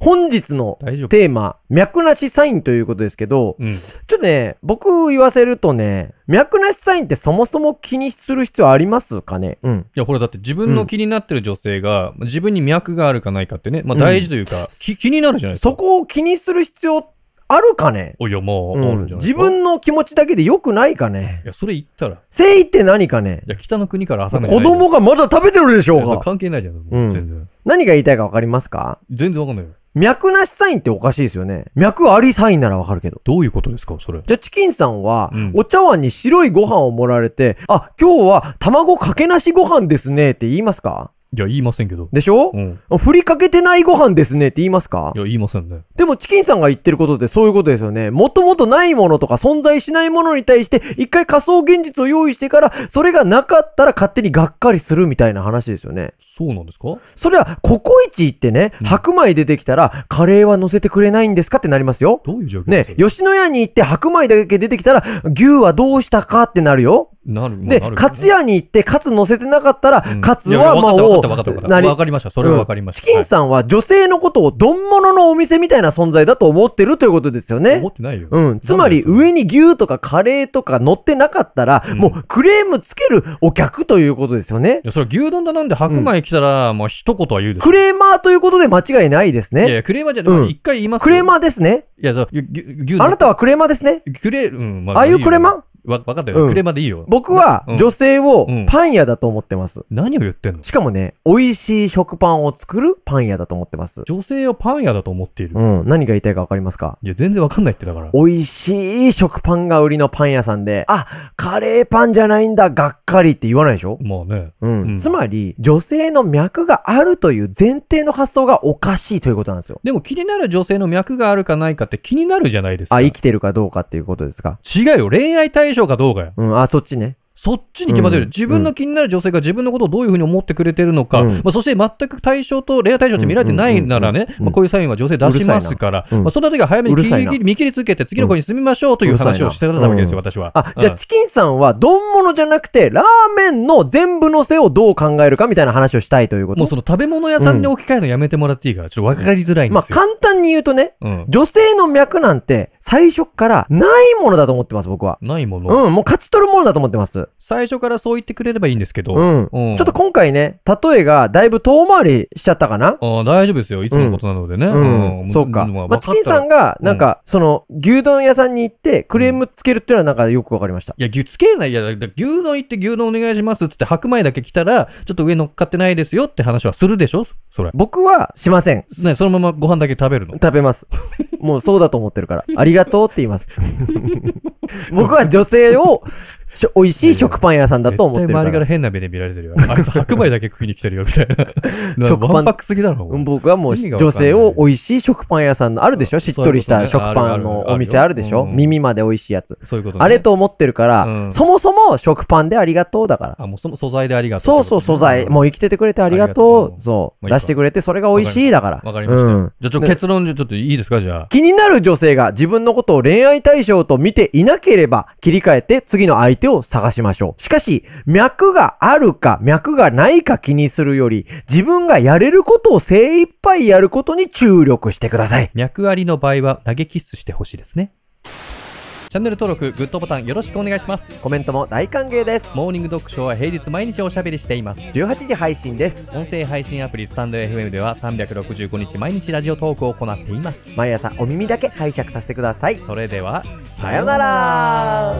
本日のテーマ、脈なしサインということですけど、うん、ちょっとね、僕言わせるとね、脈なしサインってそもそも気にする必要ありますかね、うん、いや、これだって自分の気になってる女性が、うん、自分に脈があるかないかってね、まあ大事というか、気になるじゃないですか。そこを気にする必要あるかねいや、もう、あるんじゃない自分の気持ちだけで良くないかねいや、それ言ったら。誠意って何かねいや、北の国から朝子供がまだ食べてるでしょうか関係ないじゃん、全然。何が言いたいかわかりますか全然わかんないよ。脈なしサインっておかしいですよね。脈ありサインならわかるけど。どういうことですかそれ。じゃあチキンさんは、うんお茶碗に白いご飯を盛られて、あ、今日は卵かけなしご飯ですねって言いますかいや、言いませんけど。でしょ、うん、振りかけてないご飯ですねって言いますかいや、言いませんね。でも、チキンさんが言ってることってそういうことですよね。もともとないものとか存在しないものに対して、一回仮想現実を用意してから、それがなかったら勝手にがっかりするみたいな話ですよね。そうなんですかそれは、ココイチ行ってね、白米出てきたら、カレーは乗せてくれないんですかってなりますよ。どういう状況ね、吉野家に行って白米だけ出てきたら、牛はどうしたかってなるよ。なるで、カツ屋に行って、カツ乗せてなかったら、カツは魔王。わかりました。それはわかりました。チキンさんは女性のことをどんもののお店みたいな存在だと思ってるということですよね。思ってないよ。うん。つまり、上に牛とかカレーとか乗ってなかったら、もうクレームつけるお客ということですよね。いや、それ牛丼だなんで白米来たら、もう一言は言うでしょ。クレーマーということで間違いないですね。いや、クレーマーじゃ、う一回言いますクレーマーですね。いや、牛丼。あなたはクレーマーですね。クレ、うん、ああいうクレーマーわ、分かったよ。うんクレマでいいよ。僕は女性をパン屋だと思ってます。何を言ってんのしかもね、美味しい食パンを作るパン屋だと思ってます。女性をパン屋だと思っている。うん、何が言いたいか分かりますかいや、全然わかんないってだから。美味しい食パンが売りのパン屋さんで、あ、カレーパンじゃないんだ、がっかりって言わないでしょまあね。うん。うんつまり、女性の脈があるという前提の発想がおかしいということなんですよ。でも気になる女性の脈があるかないかって気になるじゃないですか。あ、生きてるかどうかっていうことですか違うよ。恋愛対しょうかどうかよ。うん、あ、そっちね。そっちに決まってる、自分の気になる女性が自分のことをどういうふうに思ってくれてるのか、まあ、そして全く対象と、恋愛対象って見られてないならね、まあ、こういうサインは女性出しますから、まあ、そんな時は早めに見切りつけて、次の子に住みましょうという話をしてたわけですよ、私は。あ、じゃあ、チキンさんは、丼物じゃなくて、ラーメンの全部のせをどう考えるかみたいな話をしたいということもうその食べ物屋さんに置き換えるのやめてもらっていいから、ちょっと分かりづらいんですよ。まあ、簡単に言うとね、女性の脈なんて、最初からないものだと思ってます、僕は。ないものうん、もう勝ち取るものだと思ってます。。最初からそう言ってくれればいいんですけど。うん。ちょっと今回ね、例えがだいぶ遠回りしちゃったかなあ大丈夫ですよ。いつものことなのでね。うん。そうか。まあ、チキンさんが、なんか、その、牛丼屋さんに行って、クレームつけるっていうのはなんかよくわかりました。いや、牛つけない。いや、牛丼行って牛丼お願いしますってって白米だけ来たら、ちょっと上乗っかってないですよって話はするでしょそれ。僕はしません。ね、そのままご飯だけ食べるの食べます。もうそうだと思ってるから。ありがとうって言います。僕は女性を美味しい食パン屋さんだと思ってるから。周りから変な目で見られてるよ。あいつ白米だけ食いに来てるよ、みたいな。食パン。パクすぎだろ、僕はもう女性を美味しい食パン屋さんの、あるでしょしっとりした食パンのお店あるでしょ耳まで美味しいやつ。そういうこと。あれと思ってるから、そもそも食パンでありがとうだから。あ、もうその素材でありがとう。そうそう、素材。もう生きててくれてありがとう。そう。出してくれて、それが美味しいだから。わかりました。じゃちょ結論ちょっといいですか、じゃあ。気になる女性が自分のことを恋愛対象と見ていなければ、切り替えて次の相手手を探しましょう。しかし、脈があるか、脈がないか気にするより、自分がやれることを精一杯やることに注力してください。脈ありの場合は投げキスしてほしいですね。チャンネル登録、グッドボタンよろしくお願いします。コメントも大歓迎です。モーニング読書は平日毎日おしゃべりしています。18時配信です。音声配信アプリスタンド FM では365日毎日ラジオトークを行っています。毎朝お耳だけ拝借させてください。それでは、さようなら